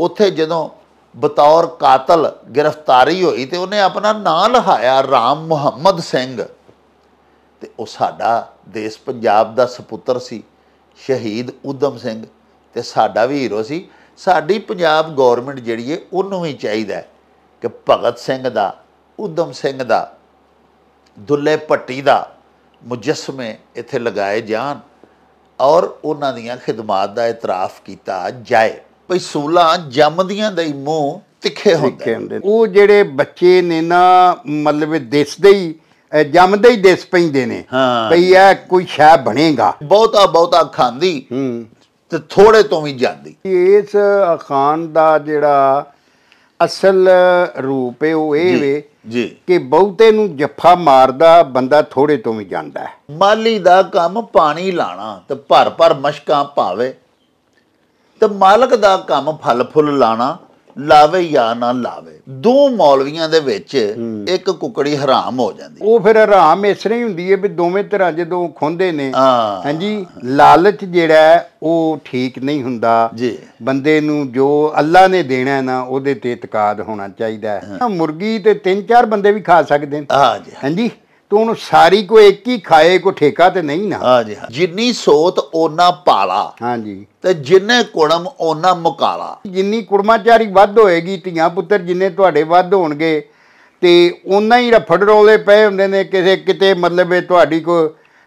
ਉੱਥੇ ਜਦੋਂ ਬਤੌਰ ਕਾਤਲ ਗ੍ਰਿਫਤਾਰੀ ਹੋਈ ਤੇ ਉਹਨੇ ਆਪਣਾ ਨਾਂ ਲਹਾਇਆ ਰਾਮ ਮੁਹੰਮਦ ਸਿੰਘ ਤੇ ਉਹ ਸਾਡਾ ਦੇਸ਼ ਪੰਜਾਬ ਦਾ ਸੁਪੁੱਤਰ ਸੀ ਸ਼ਹੀਦ ਉਦਮ ਸਿੰਘ ਤੇ ਸਾਡਾ ਵੀ ਹੀਰੋ ਸੀ ਸਾਡੀ ਪੰਜਾਬ ਗਵਰਨਮੈਂਟ ਜਿਹੜੀ ਏ ਉਹਨੂੰ ਵੀ ਚਾਹੀਦਾ ਕਿ ਭਗਤ ਸਿੰਘ ਦਾ ਉਦਮ ਸਿੰਘ ਦਾ ਦੁੱਲੇ ਪੱਟੀ ਦਾ ਮੁਜਸਮੇ ਇੱਥੇ ਲਗਾਏ ਜਾਣ ਔਰ ਉਹਨਾਂ ਦੀਆਂ ਖਿਦਮਤਾਂ ਦਾ ਇਤਰਾਫ ਕੀਤਾ ਜਾਏ ਭਈ 16 ਜੰਮਦੀਆਂ ਦੇ ਮੂੰਹ ਤਿੱਖੇ ਹੁੰਦੇ ਉਹ ਜਿਹੜੇ ਬੱਚੇ ਨੇ ਨਾ ਮਤਲਬ ਦਿਸਦੇ ਹੀ ਜੰਮਦੇ ਹੀ ਦਿਸ ਪੈਂਦੇ ਨੇ ਭਈ ਇਹ ਕੋਈ ਸ਼ੈ ਬਣੇਗਾ ਬਹੁਤਾ ਬਹੁਤਾ ਖਾਂਦੀ ਤੇ ਥੋੜੇ ਤੋਂ ਵੀ ਜਾਂਦੀ ਇਸ ਖਾਨ ਦਾ ਜਿਹੜਾ ਅਸਲ ਰੂਪ ਹੈ ਉਹ ਇਹ ਵੇ ਜੀ ਕਿ ਬਹੁਤੇ ਨੂੰ ਜੱਫਾ ਮਾਰਦਾ ਬੰਦਾ ਥੋੜੇ ਤੋਂ ਵੀ ਜਾਂਦਾ ਮਾਲੀ ਦਾ ਕੰਮ ਪਾਣੀ ਲਾਣਾ ਤੇ ਭਰ ਭਰ ਮਸ਼ਕਾਂ ਪਾਵੇ ਤੇ ਮਾਲਕ ਦਾ ਕੰਮ ਫਲ ਫੁੱਲ ਲਾਣਾ ਲਾਵੇ ਜਾਂ ਨਾ ਲਾਵੇ ਦੋ ਮੌਲਵੀਆਂ ਦੇ ਵਿੱਚ ਇੱਕ ਕੁਕੜੀ ਹਰਾਮ ਹੋ ਜਾਂਦੀ ਉਹ ਫਿਰ ਹਰਾਮ ਇਸ ਤਰ੍ਹਾਂ ਹੀ ਹੁੰਦੀ ਹੈ ਵੀ ਦੋਵੇਂ ਤਰ੍ਹਾਂ ਜਦੋਂ ਖੁੰਦੇ ਨੇ ਹਾਂਜੀ ਲਾਲਚ ਜਿਹੜਾ ਉਹ ਠੀਕ ਨਹੀਂ ਹੁੰਦਾ ਜੀ ਬੰਦੇ ਨੂੰ ਜੋ ਅੱਲਾ ਨੇ ਦੇਣਾ ਨਾ ਉਹਦੇ ਤੇ ਇਤਕਾਦ ਹੋਣਾ ਚਾਹੀਦਾ ਹੈ ਮੁਰਗੀ ਤੇ ਤਿੰਨ ਚਾਰ ਬੰਦੇ ਵੀ ਖਾ ਸਕਦੇ ਹਾਂਜੀ ਤੂੰ ਉਹਨੂੰ ਸਾਰੀ ਕੋ ਇੱਕ ਹੀ ਖਾਏ ਕੋ ਠੇਕਾ ਤੇ ਨਹੀਂ ਨਾ ਹਾਂਜੀ ਜਿੰਨੀ ਸੋਤ ਉਹਨਾ ਪਾਲਾ ਹਾਂਜੀ ਤੇ ਜਿੰਨੇ ਕੁੜਮ ਉਹਨਾ ਮੁਕਾਲਾ ਜਿੰਨੀ ਕੁੜਮਾਚਾਰੀ ਵੱਧ ਹੋਏਗੀ ਧੀਆਂ ਪੁੱਤਰ ਜਿੰਨੇ ਤੁਹਾਡੇ ਵੱਧ ਹੋਣਗੇ ਤੇ ਉਹਨਾਂ ਹੀ ਰਫੜ ਰੋਲੇ ਪਏ ਹੁੰਦੇ ਨੇ ਕਿਸੇ ਕਿਤੇ ਮਤਲਬ ਇਹ ਤੁਹਾਡੀ ਕੋ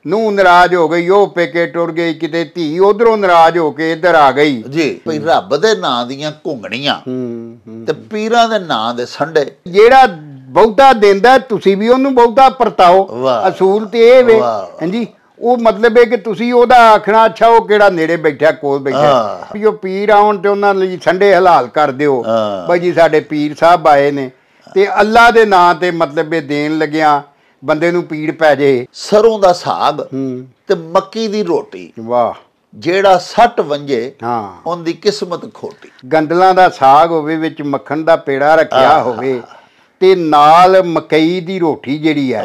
ਨੂੰ ਨਾਰਾਜ਼ ਹੋ ਗਈ ਉਹ ਪੇਕੇ ਟੁਰ ਗਈ ਕਿਤੇ ਧੀ ਉਧਰੋਂ ਨਾਰਾਜ਼ ਹੋ ਕੇ ਇੱਧਰ ਆ ਗਈ ਜੀ ਭਈ ਰੱਬ ਦੇ ਨਾਂ ਦੀਆਂ ਘੁੰਗਣੀਆਂ ਤੇ ਪੀਰਾਂ ਦੇ ਨਾਂ ਦੇ ਸੰਡੇ ਜਿਹੜਾ ਬਹੁਤਾ ਦਿੰਦਾ ਤੁਸੀਂ ਵੀ ਉਹਨੂੰ ਬਹੁਤਾ ਪਰਤਾਓ ਅਸੂਲ ਤੇ ਇਹ ਵੇ ਹਾਂਜੀ ਉਹ ਮਤਲਬ ਹੈ ਕਿ ਤੁਸੀਂ ਉਹਦਾ ਆਖਣਾ ਅੱਛਾ ਉਹ ਕਿਹੜਾ ਨੇੜੇ ਬੈਠਾ ਕੋਲ ਬੈਠਾ ਵੀ ਉਹ ਪੀਰ ਆਉਣ ਤੇ ਉਹਨਾਂ ਲਈ ਠੰਡੇ ਹਲਾਲ ਕਰ ਦਿਓ ਭਾਈ ਜੀ ਸਾਡੇ ਪੀਰ ਸਾਹਿਬ ਆਏ ਨੇ ਤੇ ਅੱਲਾ ਦੇ ਨਾਂ ਤੇ ਮਤਲਬ ਇਹ ਦੇਣ ਲੱਗਿਆ ਬੰਦੇ ਨੂੰ ਪੀੜ ਪੈ ਜੇ ਸਰੋਂ ਦਾ ਸਾਗ ਤੇ ਮੱਕੀ ਦੀ ਰੋਟੀ ਵਾਹ ਜਿਹੜਾ ਸੱਟ ਵੰਜੇ ਹਾਂ ਉਹਦੀ ਕਿਸਮਤ ਖੋਟੀ ਗੰਦਲਾਂ ਦਾ ਸਾਗ ਹੋਵੇ ਵਿੱਚ ਮੱਖਣ ਦਾ ਪੇੜਾ ਰੱਖਿਆ ਹੋਵੇ ਤੇ ਨਾਲ ਮਕਈ ਦੀ ਰੋਟੀ ਜਿਹੜੀ ਹੈ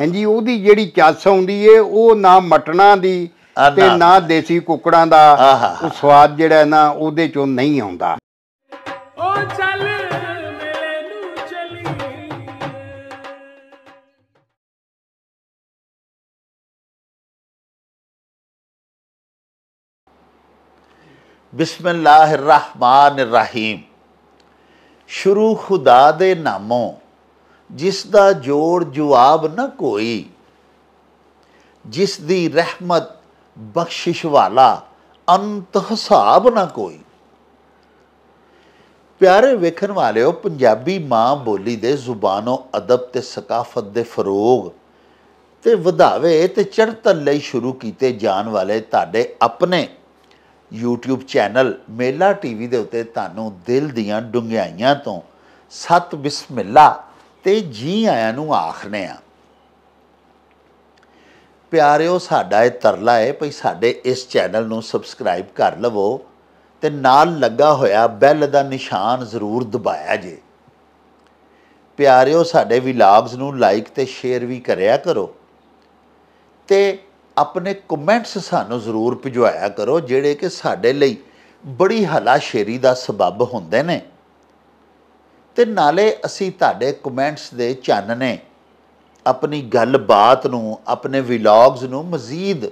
ਹਾਂਜੀ ਉਹਦੀ ਜਿਹੜੀ ਚਾਸ ਆਉਂਦੀ ਏ ਉਹ ਨਾ ਮਟਣਾ ਦੀ ਤੇ ਨਾ ਦੇਸੀ ਕੁੱਕੜਾਂ ਦਾ ਉਹ ਸਵਾਦ ਜਿਹੜਾ ਨਾ ਉਹਦੇ ਚੋਂ ਨਹੀਂ ਆਉਂਦਾ ਉਹ ਚੱਲ ਮਿਲੇ ਨੂੰ ਚਲੀ ਬਿਸਮਿਲ੍ਲਾਹਿਰ ਰਹਿਮਾਨਿਰ ਰਹੀਮ ਸ਼ੁਰੂ ਖੁਦਾ ਦੇ ਨਾਮੋਂ ਜਿਸ ਦਾ ਜੋੜ ਜਵਾਬ ਨਾ ਕੋਈ ਜਿਸ ਦੀ ਰਹਿਮਤ ਬਖਸ਼ਿਸ਼ ਵਾਲਾ ਅੰਤ ਹਿਸਾਬ ਨਾ ਕੋਈ ਪਿਆਰੇ ਵੇਖਣ ਵਾਲਿਓ ਪੰਜਾਬੀ ਮਾਂ ਬੋਲੀ ਦੇ ਜ਼ੁਬਾਨੋਂ ਅਦਬ ਤੇ ਸਕਾਫਤ ਦੇ ਫਰੋਗ ਤੇ ਵਧਾਵੇ ਤੇ ਚੜਤਲ ਲਈ ਸ਼ੁਰੂ ਕੀਤੇ ਜਾਣ ਵਾਲੇ ਤੁਹਾਡੇ ਆਪਣੇ YouTube ਚੈਨਲ ਮੇਲਾ ਟੀਵੀ ਦੇ ਉੱਤੇ ਤੁਹਾਨੂੰ ਦਿਲ ਦੀਆਂ ਡੁੰਗਾਈਆਂ ਤੋਂ ਸਤ ਬਿਸਮਿਲ੍ਲਾ ਤੇ ਜੀ ਆਇਆਂ ਨੂੰ ਆਖਨੇ ਆ ਪਿਆਰਿਓ ਸਾਡਾ ਇਹ ਤਰਲਾ ਹੈ ਭਈ ਸਾਡੇ ਇਸ ਚੈਨਲ ਨੂੰ ਸਬਸਕ੍ਰਾਈਬ ਕਰ ਲਵੋ ਤੇ ਨਾਲ ਲੱਗਾ ਹੋਇਆ ਬੈਲ ਦਾ ਨਿਸ਼ਾਨ ਜ਼ਰੂਰ ਦਬਾਇਆ ਜੇ ਪਿਆਰਿਓ ਸਾਡੇ ਵਲੌਗਸ ਨੂੰ ਲਾਈਕ ਤੇ ਸ਼ੇਅਰ ਵੀ ਕਰਿਆ ਕਰੋ ਤੇ ਆਪਣੇ ਕਮੈਂਟਸ ਸਾਨੂੰ ਜ਼ਰੂਰ ਭਿਜਵਾਇਆ ਕਰੋ ਜਿਹੜੇ ਕਿ ਸਾਡੇ ਲਈ ਬੜੀ ਹਲਾਸ਼ੇਰੀ ਦਾ ਸਬਬ ਹੁੰਦੇ ਨੇ ਤੇ ਨਾਲੇ ਅਸੀਂ ਤੁਹਾਡੇ ਕਮੈਂਟਸ ਦੇ ਚਾਨਣੇ ਆਪਣੀ ਗੱਲਬਾਤ ਨੂੰ ਆਪਣੇ ਵਲੌਗਸ ਨੂੰ ਮਜ਼ੀਦ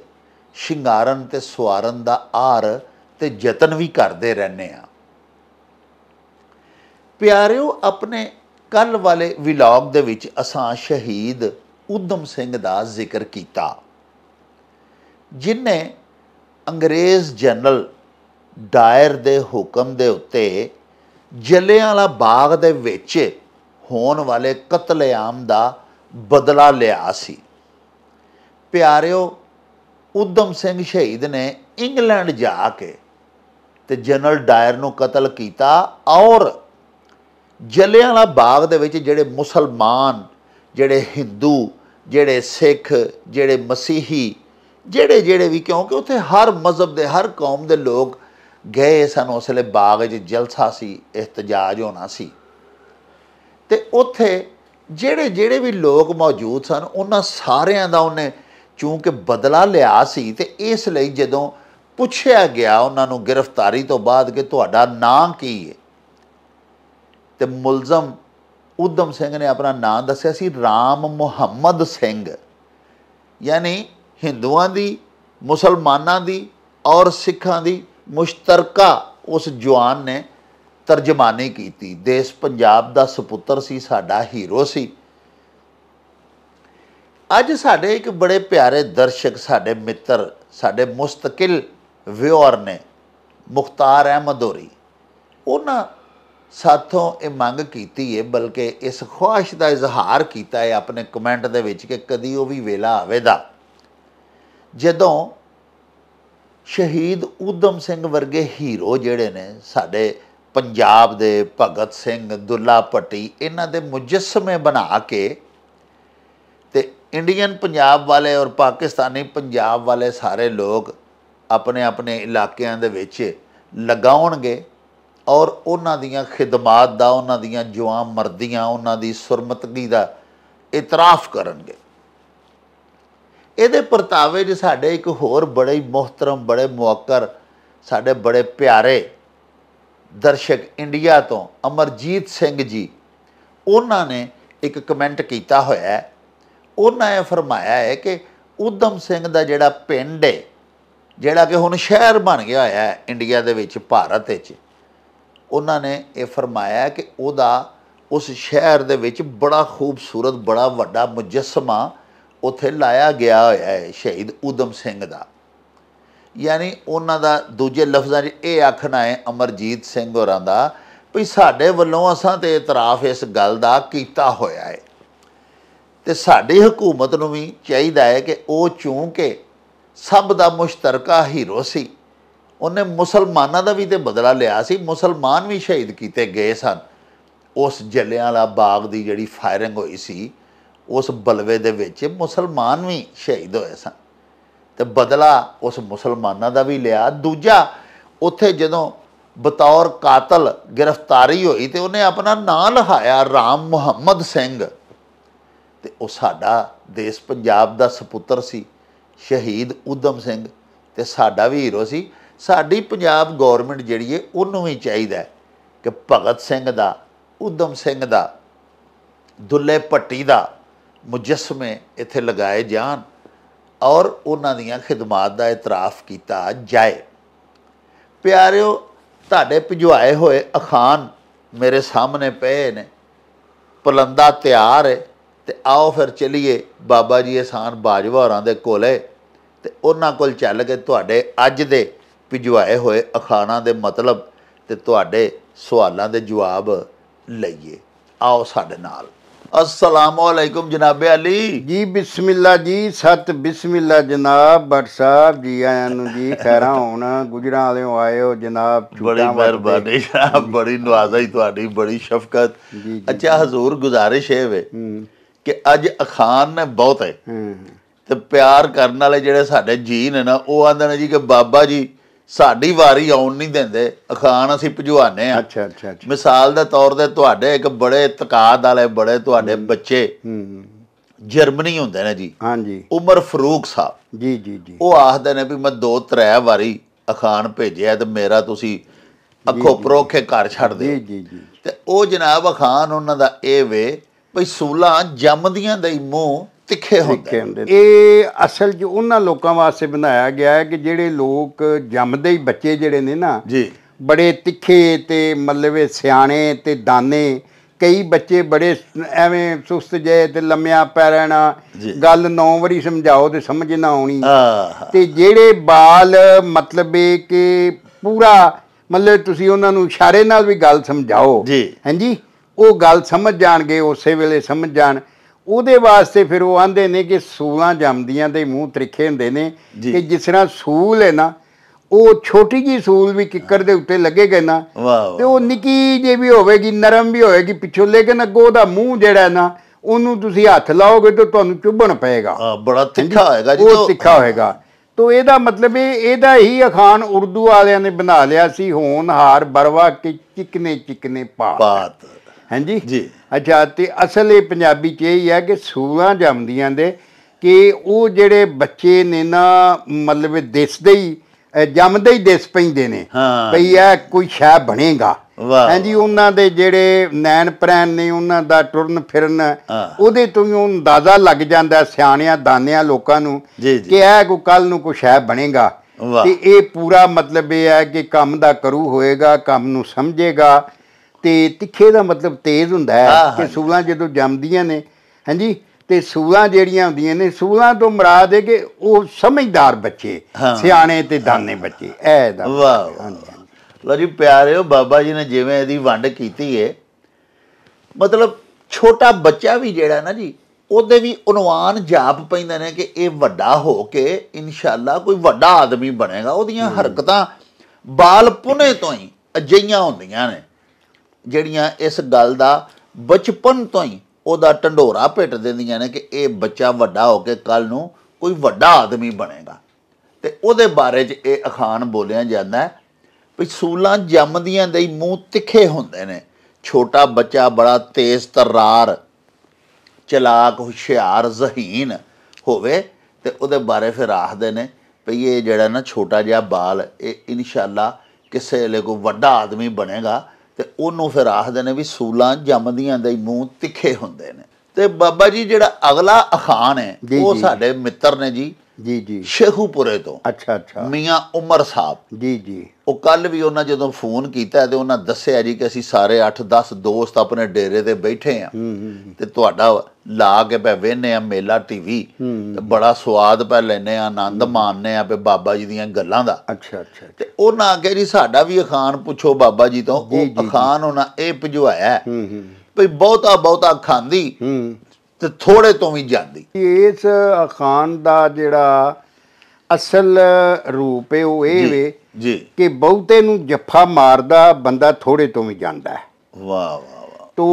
ਸ਼ਿੰਗਾਰਨ ਤੇ ਸਵਾਰਨ ਦਾ ਆਰ ਤੇ ਯਤਨ ਵੀ ਕਰਦੇ ਰਹਿੰਦੇ ਆ ਪਿਆਰਿਓ ਆਪਣੇ ਕੱਲ ਵਾਲੇ ਵਲੌਗ ਦੇ ਵਿੱਚ ਅਸਾਂ ਸ਼ਹੀਦ ਉਦਮ ਸਿੰਘ ਦਾ ਜ਼ਿਕਰ ਕੀਤਾ ਜਿਨਨੇ ਅੰਗਰੇਜ਼ ਜਨਰਲ ਡਾਇਰ ਦੇ ਹੁਕਮ ਦੇ ਉੱਤੇ ਜਲਿਆਂਵਾਲਾ ਬਾਗ ਦੇ ਵਿੱਚ ਹੋਣ ਵਾਲੇ ਕਤਲੇਆਮ ਦਾ ਬਦਲਾ ਲਿਆ ਸੀ ਪਿਆਰਿਓ ਉਦਮ ਸਿੰਘ ਸ਼ਹੀਦ ਨੇ ਇੰਗਲੈਂਡ ਜਾ ਕੇ ਤੇ ਜਨਰਲ ਡਾਇਰ ਨੂੰ ਕਤਲ ਕੀਤਾ ਔਰ ਜਲਿਆਂਵਾਲਾ ਬਾਗ ਦੇ ਵਿੱਚ ਜਿਹੜੇ ਮੁਸਲਮਾਨ ਜਿਹੜੇ ਹਿੰਦੂ ਜਿਹੜੇ ਸਿੱਖ ਜਿਹੜੇ ਮਸੀਹੀ ਜਿਹੜੇ ਜਿਹੜੇ ਵੀ ਕਿਉਂਕਿ ਉੱਥੇ ਹਰ ਮਜ਼ਹਬ ਦੇ ਹਰ ਕੌਮ ਦੇ ਲੋਕ ਗਏ ਸਨ ਉਸ ਵੇਲੇ ਬਾਗ 'ਚ ਜਲਸਾ ਸੀ ਇhtਜਾਜ ਹੋਣਾ ਸੀ ਤੇ ਉੱਥੇ ਜਿਹੜੇ ਜਿਹੜੇ ਵੀ ਲੋਕ ਮੌਜੂਦ ਸਨ ਉਹਨਾਂ ਸਾਰਿਆਂ ਦਾ ਉਹਨੇ ਕਿਉਂਕਿ ਬਦਲਾ ਲਿਆ ਸੀ ਤੇ ਇਸ ਲਈ ਜਦੋਂ ਪੁੱਛਿਆ ਗਿਆ ਉਹਨਾਂ ਨੂੰ ਗ੍ਰਿਫਤਾਰੀ ਤੋਂ ਬਾਅਦ ਕਿ ਤੁਹਾਡਾ ਨਾਂ ਕੀ ਹੈ ਤੇ ਮੁਲਜ਼ਮ ਉਦਮ ਸਿੰਘ ਨੇ ਆਪਣਾ ਨਾਂ ਦੱਸਿਆ ਸੀ ਰਾਮ ਮੁਹੰਮਦ ਸਿੰਘ ਯਾਨੀ ਹਿੰਦੂਆਂ ਦੀ ਮੁਸਲਮਾਨਾਂ ਦੀ ਔਰ ਸਿੱਖਾਂ ਦੀ ਮੁਸ਼ਤਰਕਾ ਉਸ ਜਵਾਨ ਨੇ ਤਰਜਮਾਨੀ ਕੀਤੀ ਦੇਸ਼ ਪੰਜਾਬ ਦਾ ਸੁਪੁੱਤਰ ਸੀ ਸਾਡਾ ਹੀਰੋ ਸੀ ਅੱਜ ਸਾਡੇ ਇੱਕ ਬੜੇ ਪਿਆਰੇ ਦਰਸ਼ਕ ਸਾਡੇ ਮਿੱਤਰ ਸਾਡੇ ਮੁਸਤਕਿਲ ਵਿਊਅਰ ਨੇ ਮੁਖਤਾਰ ਅਹਿਮਦ ਹੋਰੀ ਉਹਨਾਂ ਸਾਥੋਂ ਇਹ ਮੰਗ ਕੀਤੀ ਹੈ ਬਲਕਿ ਇਸ ਖੁਆਇਸ਼ ਦਾ ਇਜ਼ਹਾਰ ਕੀਤਾ ਹੈ ਆਪਣੇ ਕਮੈਂਟ ਦੇ ਵਿੱਚ ਕਿ ਕਦੀ ਉਹ ਵੀ ਵੇਲਾ ਆਵੇਦਾ ਜਦੋਂ ਸ਼ਹੀਦ ਉਦਮ ਸਿੰਘ ਵਰਗੇ ਹੀਰੋ ਜਿਹੜੇ ਨੇ ਸਾਡੇ ਪੰਜਾਬ ਦੇ ਭਗਤ ਸਿੰਘ ਦੁੱਲਾ ਪੱਟੀ ਇਹਨਾਂ ਦੇ ਮੁਜੱਸਮੇ ਬਣਾ ਕੇ ਤੇ ਇੰਡੀਅਨ ਪੰਜਾਬ ਵਾਲੇ ਔਰ ਪਾਕਿਸਤਾਨੀ ਪੰਜਾਬ ਵਾਲੇ ਸਾਰੇ ਲੋਕ ਆਪਣੇ ਆਪਣੇ ਇਲਾਕਿਆਂ ਦੇ ਵਿੱਚ ਲਗਾਉਣਗੇ ਔਰ ਉਹਨਾਂ ਦੀਆਂ ਖਿਦਮਤਾਂ ਦਾ ਉਹਨਾਂ ਦੀਆਂ ਜਵਾਨ ਮਰਦੀਆਂ ਉਹਨਾਂ ਦੀ ਸੁਰਮਤਗੀ ਦਾ ਇਤਰਾਫ ਕਰਨਗੇ ਇਹਦੇ ਪਰਤਾਵੇ 'ਚ ਸਾਡੇ ਇੱਕ ਹੋਰ ਬੜੇ ਹੀ ਮੁਹਤਰਮ ਬੜੇ ਮੁਅੱਕਰ ਸਾਡੇ ਬੜੇ ਪਿਆਰੇ ਦਰਸ਼ਕ ਇੰਡੀਆ ਤੋਂ ਅਮਰਜੀਤ ਸਿੰਘ ਜੀ ਉਹਨਾਂ ਨੇ ਇੱਕ ਕਮੈਂਟ ਕੀਤਾ ਹੋਇਆ ਹੈ ਉਹਨਾਂ ਨੇ ਫਰਮਾਇਆ ਹੈ ਕਿ ਉਦਮ ਸਿੰਘ ਦਾ ਜਿਹੜਾ ਪਿੰਡ ਹੈ ਜਿਹੜਾ ਕਿ ਹੁਣ ਸ਼ਹਿਰ ਬਣ ਗਿਆ ਹੋਇਆ ਹੈ ਇੰਡੀਆ ਦੇ ਵਿੱਚ ਭਾਰਤ ਵਿੱਚ ਉਹਨਾਂ ਨੇ ਇਹ ਫਰਮਾਇਆ ਕਿ ਉਹਦਾ ਉਸ ਸ਼ਹਿਰ ਦੇ ਵਿੱਚ ਬੜਾ ਖੂਬਸੂਰਤ ਬੜਾ ਵੱਡਾ ਮੁਜੱਸਮਾ ਉੱਥੇ ਲਾਇਆ ਗਿਆ ਹੋਇਆ ਹੈ ਸ਼ਹੀਦ ਉਦਮ ਸਿੰਘ ਦਾ ਯਾਨੀ ਉਹਨਾਂ ਦਾ ਦੂਜੇ ਲਫ਼ਜ਼ਾਂ 'ਚ ਇਹ ਆਖਣਾ ਹੈ ਅਮਰਜੀਤ ਸਿੰਘ ਹੋਰਾਂ ਦਾ ਵੀ ਸਾਡੇ ਵੱਲੋਂ ਅਸਾਂ ਤੇ ਇਤਰਾਫ ਇਸ ਗੱਲ ਦਾ ਕੀਤਾ ਹੋਇਆ ਹੈ ਤੇ ਸਾਡੀ ਹਕੂਮਤ ਨੂੰ ਵੀ ਚਾਹੀਦਾ ਹੈ ਕਿ ਉਹ ਚੂੰਕੇ ਸਭ ਦਾ ਮੁਸ਼ਤਰਕਾ ਹੀਰੋ ਸੀ ਉਹਨੇ ਮੁਸਲਮਾਨਾਂ ਦਾ ਵੀ ਤੇ ਬਦਲਾ ਲਿਆ ਸੀ ਮੁਸਲਮਾਨ ਵੀ ਸ਼ਹੀਦ ਕੀਤੇ ਗਏ ਸਨ ਉਸ ਵਾਲਾ ਬਾਗ ਦੀ ਜਿਹੜੀ ਫਾਇਰਿੰਗ ਹੋਈ ਸੀ ਉਸ ਬਲਵੇ ਦੇ ਵਿੱਚ ਮੁਸਲਮਾਨ ਵੀ ਸ਼ਹੀਦ ਹੋਏ ਸਨ ਤੇ ਬਦਲਾ ਉਸ ਮੁਸਲਮਾਨਾਂ ਦਾ ਵੀ ਲਿਆ ਦੂਜਾ ਉੱਥੇ ਜਦੋਂ ਬਤੌਰ ਕਾਤਲ ਗ੍ਰਿਫਤਾਰੀ ਹੋਈ ਤੇ ਉਹਨੇ ਆਪਣਾ ਨਾਂ ਲਹਾਇਆ ਰਾਮ ਮੁਹੰਮਦ ਸਿੰਘ ਤੇ ਉਹ ਸਾਡਾ ਦੇਸ਼ ਪੰਜਾਬ ਦਾ ਸੁਪੁੱਤਰ ਸੀ ਸ਼ਹੀਦ ਉਦਮ ਸਿੰਘ ਤੇ ਸਾਡਾ ਵੀ ਹੀਰੋ ਸੀ ਸਾਡੀ ਪੰਜਾਬ ਗਵਰਨਮੈਂਟ ਜਿਹੜੀ ਏ ਉਹਨੂੰ ਵੀ ਚਾਹੀਦਾ ਕਿ ਭਗਤ ਸਿੰਘ ਦਾ ਉਦਮ ਸਿੰਘ ਦਾ ਦੁੱਲੇ ਪੱਟੀ ਦਾ ਮੁਜਸਮੇ ਇੱਥੇ ਲਗਾਏ ਜਾਣ ਔਰ ਉਹਨਾਂ ਦੀਆਂ ਖਿਦਮਤਾਂ ਦਾ ਇਤਰਾਫ ਕੀਤਾ ਜਾਏ ਪਿਆਰਿਓ ਤੁਹਾਡੇ ਭਜਵਾਏ ਹੋਏ ਅਖਾਨ ਮੇਰੇ ਸਾਹਮਣੇ ਪਏ ਨੇ ਪਲੰਦਾ ਤਿਆਰ ਹੈ ਤੇ ਆਓ ਫਿਰ ਚਲੀਏ ਬਾਬਾ ਜੀ ਇਹਸਾਨ ਬਾਜਵਾਰਾਂ ਦੇ ਕੋਲੇ ਤੇ ਉਹਨਾਂ ਕੋਲ ਚੱਲ ਕੇ ਤੁਹਾਡੇ ਅੱਜ ਦੇ ਭਜਵਾਏ ਹੋਏ ਅਖਾਨਾਂ ਦੇ ਮਤਲਬ ਤੇ ਤੁਹਾਡੇ ਸਵਾਲਾਂ ਦੇ ਜਵਾਬ ਲਈਏ ਆਓ ਸਾਡੇ ਨਾਲ ਅਸਲਾਮੁਅਲੈਕੁਮ ਜਨਾਬ ਅਲੀ ਜੀ ਬਿਸਮਿਲ੍ਲਾ ਜੀ ਸਤ ਬਿਸਮਿਲ੍ਲਾ ਜਨਾਬ ਬਟ ਸਾਹਿਬ ਜੀ ਆਇਆਂ ਨੂੰ ਜੀ ਖੈਰਾਂ ਹੋਣ ਗੁਜਰਾਂ ਵਾਲਿਓ ਆਇਓ ਜਨਾਬ ਬੜੀ ਮਿਹਰਬਾਨੀ ਜਨਾਬ ਬੜੀ ਨਵਾਜ਼ਾਈ ਤੁਹਾਡੀ ਬੜੀ ਸ਼ਫਕਤ ਅੱਛਾ ਹਜ਼ੂਰ ਗੁਜ਼ਾਰਿਸ਼ ਹੈ ਵੇ ਕਿ ਅੱਜ ਅਖਾਨ ਨੇ ਬਹੁਤ ਹੈ ਤੇ ਪਿਆਰ ਕਰਨ ਵਾਲੇ ਜਿਹੜੇ ਸਾਡੇ ਜੀ ਨੇ ਨਾ ਉਹ ਆਂਦੇ ਨੇ ਜੀ ਕਿ ਬਾਬਾ ਜੀ ਸਾਡੀ ਵਾਰੀ ਆਉਣ ਨਹੀਂ ਦਿੰਦੇ ਅਖਾਨ ਅਸੀਂ ਭਜਵਾਨੇ ਆ ਅੱਛਾ ਅੱਛਾ ਅੱਛਾ ਮਿਸਾਲ ਦੇ ਤੌਰ ਤੇ ਤੁਹਾਡੇ ਇੱਕ ਬੜੇ ਤਕਾਦ ਵਾਲੇ ਬੜੇ ਤੁਹਾਡੇ ਬੱਚੇ ਹੂੰ ਜਰਮਨੀ ਹੁੰਦੇ ਨੇ ਜੀ ਹਾਂਜੀ ਉਮਰ ਫਰੂਕ ਸਾਹਿਬ ਜੀ ਜੀ ਜੀ ਉਹ ਆਖਦੇ ਨੇ ਵੀ ਮੈਂ ਦੋ ਤਰੇ ਵਾਰੀ ਅਖਾਨ ਭੇਜਿਆ ਤੇ ਮੇਰਾ ਤੁਸੀਂ ਅੱਖੋ ਪਰੋਖੇ ਘਰ ਛੱਡ ਦੇ ਜੀ ਜੀ ਜੀ ਤੇ ਉਹ ਜਨਾਬ ਅਖਾਨ ਉਹਨਾਂ ਦਾ ਇਹ ਵੇ ਭਈ ਸੂਲਾ ਜੰਮਦੀਆਂ ਦੇ ਮੂੰਹ ਤਿੱਖੇ ਹੁੰਦੇ ਇਹ ਅਸਲ ਜੋ ਉਹਨਾਂ ਲੋਕਾਂ ਵਾਸਤੇ ਬਣਾਇਆ ਗਿਆ ਹੈ ਕਿ ਜਿਹੜੇ ਲੋਕ ਜੰਮਦੇ ਹੀ ਬੱਚੇ ਜਿਹੜੇ ਨੇ ਨਾ ਜੀ ਬੜੇ ਤਿੱਖੇ ਤੇ ਮੱਲਵੇ ਸਿਆਣੇ ਤੇ ਦਾਨੇ ਕਈ ਬੱਚੇ ਬੜੇ ਐਵੇਂ ਸੁਸਤ ਜੇ ਤੇ ਲੰਮਿਆ ਪੈ ਰਹਿਣਾ ਗੱਲ ਨੌ ਵਾਰੀ ਸਮਝਾਓ ਤੇ ਸਮਝ ਨਾ ਆਉਣੀ ਤੇ ਜਿਹੜੇ ਬਾਲ ਮਤਲਬ ਇਹ ਕਿ ਪੂਰਾ ਮੱਲੇ ਤੁਸੀਂ ਉਹਨਾਂ ਨੂੰ ਇਸ਼ਾਰੇ ਨਾਲ ਵੀ ਗੱਲ ਸਮਝਾਓ ਹਾਂਜੀ ਉਹ ਗੱਲ ਸਮਝ ਜਾਣਗੇ ਉਸੇ ਵੇਲੇ ਸਮਝ ਜਾਣ ਉਹਦੇ ਵਾਸਤੇ ਫਿਰ ਉਹ ਆਂਦੇ ਨੇ ਕਿ ਸੂਲਾਂ ਜੰਮਦੀਆਂ ਦੇ ਮੂੰਹ ਤਰੀਖੇ ਹੁੰਦੇ ਨੇ ਕਿ ਜਿਸ ਤਰ੍ਹਾਂ ਸੂਲ ਹੈ ਨਾ ਉਹ ਛੋਟੀ ਜੀ ਸੂਲ ਵੀ ਕਿੱਕਰ ਦੇ ਉੱਤੇ ਲੱਗੇਗਾ ਨਾ ਤੇ ਉਹ ਨਿੱਕੀ ਜੇ ਵੀ ਹੋਵੇਗੀ ਨਰਮ ਵੀ ਹੋਵੇਗੀ ਪਿੱਛੋਂ ਲੇਕਿਨ ਅੱਗੋਂ ਦਾ ਮੂੰਹ ਜਿਹੜਾ ਨਾ ਉਹਨੂੰ ਤੁਸੀਂ ਹੱਥ ਲਾਓਗੇ ਤਾਂ ਤੁਹਾਨੂੰ ਚੁੱਭਣ ਪਏਗਾ ਹਾਂ ਬੜਾ ਤਿੱਖਾ ਹੋਏਗਾ ਜੀ ਉਹ ਤਿੱਖਾ ਹੋਏਗਾ ਤੋ ਇਹਦਾ ਮਤਲਬ ਇਹ ਇਹਦਾ ਹੀ ਅਖਾਨ ਉਰਦੂ ਵਾਲਿਆਂ ਨੇ ਬਣਾ ਲਿਆ ਸੀ ਹੋਨ ਹਾਰ ਬਰਵਾ ਕਿ ਚਿਕਨੇ ਚਿਕਨੇ ਪਾਤ ਹਾਂਜੀ ਜੀ ਅੱਛਾ ਤੇ ਅਸਲ ਇਹ ਪੰਜਾਬੀ ਚ ਇਹ ਹੈ ਕਿ ਸੂਲਾਂ ਜੰਮਦੀਆਂ ਦੇ ਕਿ ਉਹ ਜਿਹੜੇ ਬੱਚੇ ਨੇ ਨਾ ਮਤਲਬ ਦਿਸਦੇ ਹੀ ਜੰਮਦੇ ਹੀ ਦਿਸ ਪੈਂਦੇ ਨੇ ਭਈ ਇਹ ਕੋਈ ਸ਼ੈ ਬਣੇਗਾ ਹਾਂਜੀ ਉਹਨਾਂ ਦੇ ਜਿਹੜੇ ਨੈਣ ਪ੍ਰੈਣ ਨੇ ਉਹਨਾਂ ਦਾ ਟੁਰਨ ਫਿਰਨ ਉਹਦੇ ਤੋਂ ਹੀ ਅੰਦਾਜ਼ਾ ਲੱਗ ਜਾਂਦਾ ਸਿਆਣਿਆਂ ਦਾਨਿਆਂ ਲੋਕਾਂ ਨੂੰ ਕਿ ਇਹ ਕੋ ਕੱਲ ਨੂੰ ਕੋ ਹੈ ਬਣੇਗਾ ਤੇ ਇਹ ਪੂਰਾ ਮਤਲਬ ਇਹ ਹੈ ਕਿ ਕੰਮ ਦਾ ਕਰੂ ਹੋਏਗਾ ਕੰਮ ਨੂੰ ਸਮਝੇਗਾ ਤੇ ਤਿੱਖੇ ਦਾ ਮਤਲਬ ਤੇਜ਼ ਹੁੰਦਾ ਹੈ ਕਿ ਸੂਲਾਂ ਜਦੋਂ ਜੰਮਦੀਆਂ ਨੇ ਹਾਂਜੀ ਤੇ ਸੂਲਾਂ ਜਿਹੜੀਆਂ ਹੁੰਦੀਆਂ ਨੇ ਸੂਲਾਂ ਤੋਂ ਮਰਾਦ ਹੈ ਕਿ ਉਹ ਸਮਝਦਾਰ ਬੱਚੇ ਸਿਆਣੇ ਤੇ ਦਾਨੇ ਬੱਚੇ ਐ ਦਾ ਵਾਹ ਲੋ ਜੀ ਪਿਆਰਿਓ ਬਾਬਾ ਜੀ ਨੇ ਜਿਵੇਂ ਇਹਦੀ ਵੰਡ ਕੀਤੀ ਹੈ ਮਤਲਬ ਛੋਟਾ ਬੱਚਾ ਵੀ ਜਿਹੜਾ ਨਾ ਜੀ ਉਹਦੇ ਵੀ ਉਨਵਾਨ ਜਾਪ ਪੈਂਦੇ ਨੇ ਕਿ ਇਹ ਵੱਡਾ ਹੋ ਕੇ ਇਨਸ਼ਾਅੱਲਾ ਕੋਈ ਵੱਡਾ ਆਦਮੀ ਬਣੇਗਾ ਉਹਦੀਆਂ ਹਰਕਤਾਂ ਬਾਲਪੁਨੇ ਤੋਂ ਹੀ ਅਜਈਆਂ ਹੁੰਦੀਆਂ ਨੇ ਜਿਹੜੀਆਂ ਇਸ ਗੱਲ ਦਾ ਬਚਪਨ ਤੋਂ ਹੀ ਉਹਦਾ ਢੰਡੋਰਾ ਪਿੱਟ ਦਿੰਦੀਆਂ ਨੇ ਕਿ ਇਹ ਬੱਚਾ ਵੱਡਾ ਹੋ ਕੇ ਕੱਲ ਨੂੰ ਕੋਈ ਵੱਡਾ ਆਦਮੀ ਬਣੇਗਾ ਤੇ ਉਹਦੇ ਬਾਰੇ 'ਚ ਇਹ ਅਖਾਣ ਬੋਲਿਆ ਜਾਂਦਾ ਹੈ ਵੀ ਸੂਲਾਂ ਜੰਮਦੀਆਂ ਦੇ ਮੂੰਹ ਤਿੱਖੇ ਹੁੰਦੇ ਨੇ ਛੋਟਾ ਬੱਚਾ ਬੜਾ ਤੇਜ਼ ਤਰਾਰ ਚਲਾਕ ਹੁਸ਼ਿਆਰ ਜ਼ਹੀਨ ਹੋਵੇ ਤੇ ਉਹਦੇ ਬਾਰੇ ਫਿਰ ਆਖਦੇ ਨੇ ਵੀ ਇਹ ਜਿਹੜਾ ਨਾ ਛੋਟਾ ਜਿਹਾ ਬਾਲ ਇਹ ਇਨਸ਼ਾਅੱਲਾ ਕਿਸੇ ਵੇਲੇ ਕੋਈ ਵੱਡਾ ਆਦਮੀ ਬਣੇਗਾ ਤੇ ਉਹਨੂੰ ਫਿਰ ਆਖਦੇ ਨੇ ਵੀ ਸੂਲਾਂ ਜੰਮਦੀਆਂ ਦੇ ਮੂੰਹ ਤਿੱਖੇ ਹੁੰਦੇ ਨੇ ਤੇ ਬਾਬਾ ਜੀ ਜਿਹੜਾ ਅਗਲਾ ਅਖਾਨ ਹੈ ਉਹ ਸਾਡੇ ਮਿੱਤਰ ਨੇ ਜੀ ਜੀ ਜੀ ਸ਼ੇਖੂਪੁਰੇ ਤੋਂ ਅੱਛਾ ਅੱਛਾ ਮੀਆਂ ਉਮਰ ਸਾਹਿਬ ਜੀ ਜੀ ਉਹ ਕੱਲ ਵੀ ਉਹਨਾਂ ਜਦੋਂ ਫੋਨ ਕੀਤਾ ਤੇ ਉਹਨਾਂ ਦੱਸਿਆ ਜੀ ਕਿ ਅਸੀਂ ਸਾਰੇ 8-10 ਦੋਸਤ ਆਪਣੇ ਡੇਰੇ ਤੇ ਬੈਠੇ ਆ ਤੇ ਤੁਹਾਡਾ ਲਾ ਕੇ ਪੈ ਵੇਨੇ ਆ ਮੇਲਾ ਟੀਵੀ ਤੇ ਬੜਾ ਸਵਾਦ ਪੈ ਲੈਨੇ ਆ ਆਨੰਦ ਮਾਣਨੇ ਆ ਪੇ ਬਾਬਾ ਜੀ ਦੀਆਂ ਗੱਲਾਂ ਦਾ ਅੱਛਾ ਅੱਛਾ ਤੇ ਉਹਨਾਂ ਆਖਿਆ ਜੀ ਸਾਡਾ ਵੀ ਅਖਾਨ ਪੁੱਛੋ ਬਾਬਾ ਜੀ ਤੋਂ ਉਹ ਅਖਾਨ ਉਹਨਾਂ ਇਹ ਭਜਵਾਇਆ ਭਈ ਬਹੁਤਾ ਬਹੁਤਾ ਖਾਂਦੀ ਤੇ ਥੋੜੇ ਤੋਂ ਵੀ ਜਾਂਦੀ ਇਸ ਖਾਨ ਦਾ ਜਿਹੜਾ ਅਸਲ ਰੂਪ ਹੈ ਉਹ ਇਹ ਵੇ ਜੀ ਕਿ ਬਹੁਤੇ ਨੂੰ ਜੱਫਾ ਮਾਰਦਾ ਬੰਦਾ ਥੋੜੇ ਤੋਂ ਵੀ ਜਾਂਦਾ ਹੈ ਵਾ ਵਾ ਵਾ ਤੋ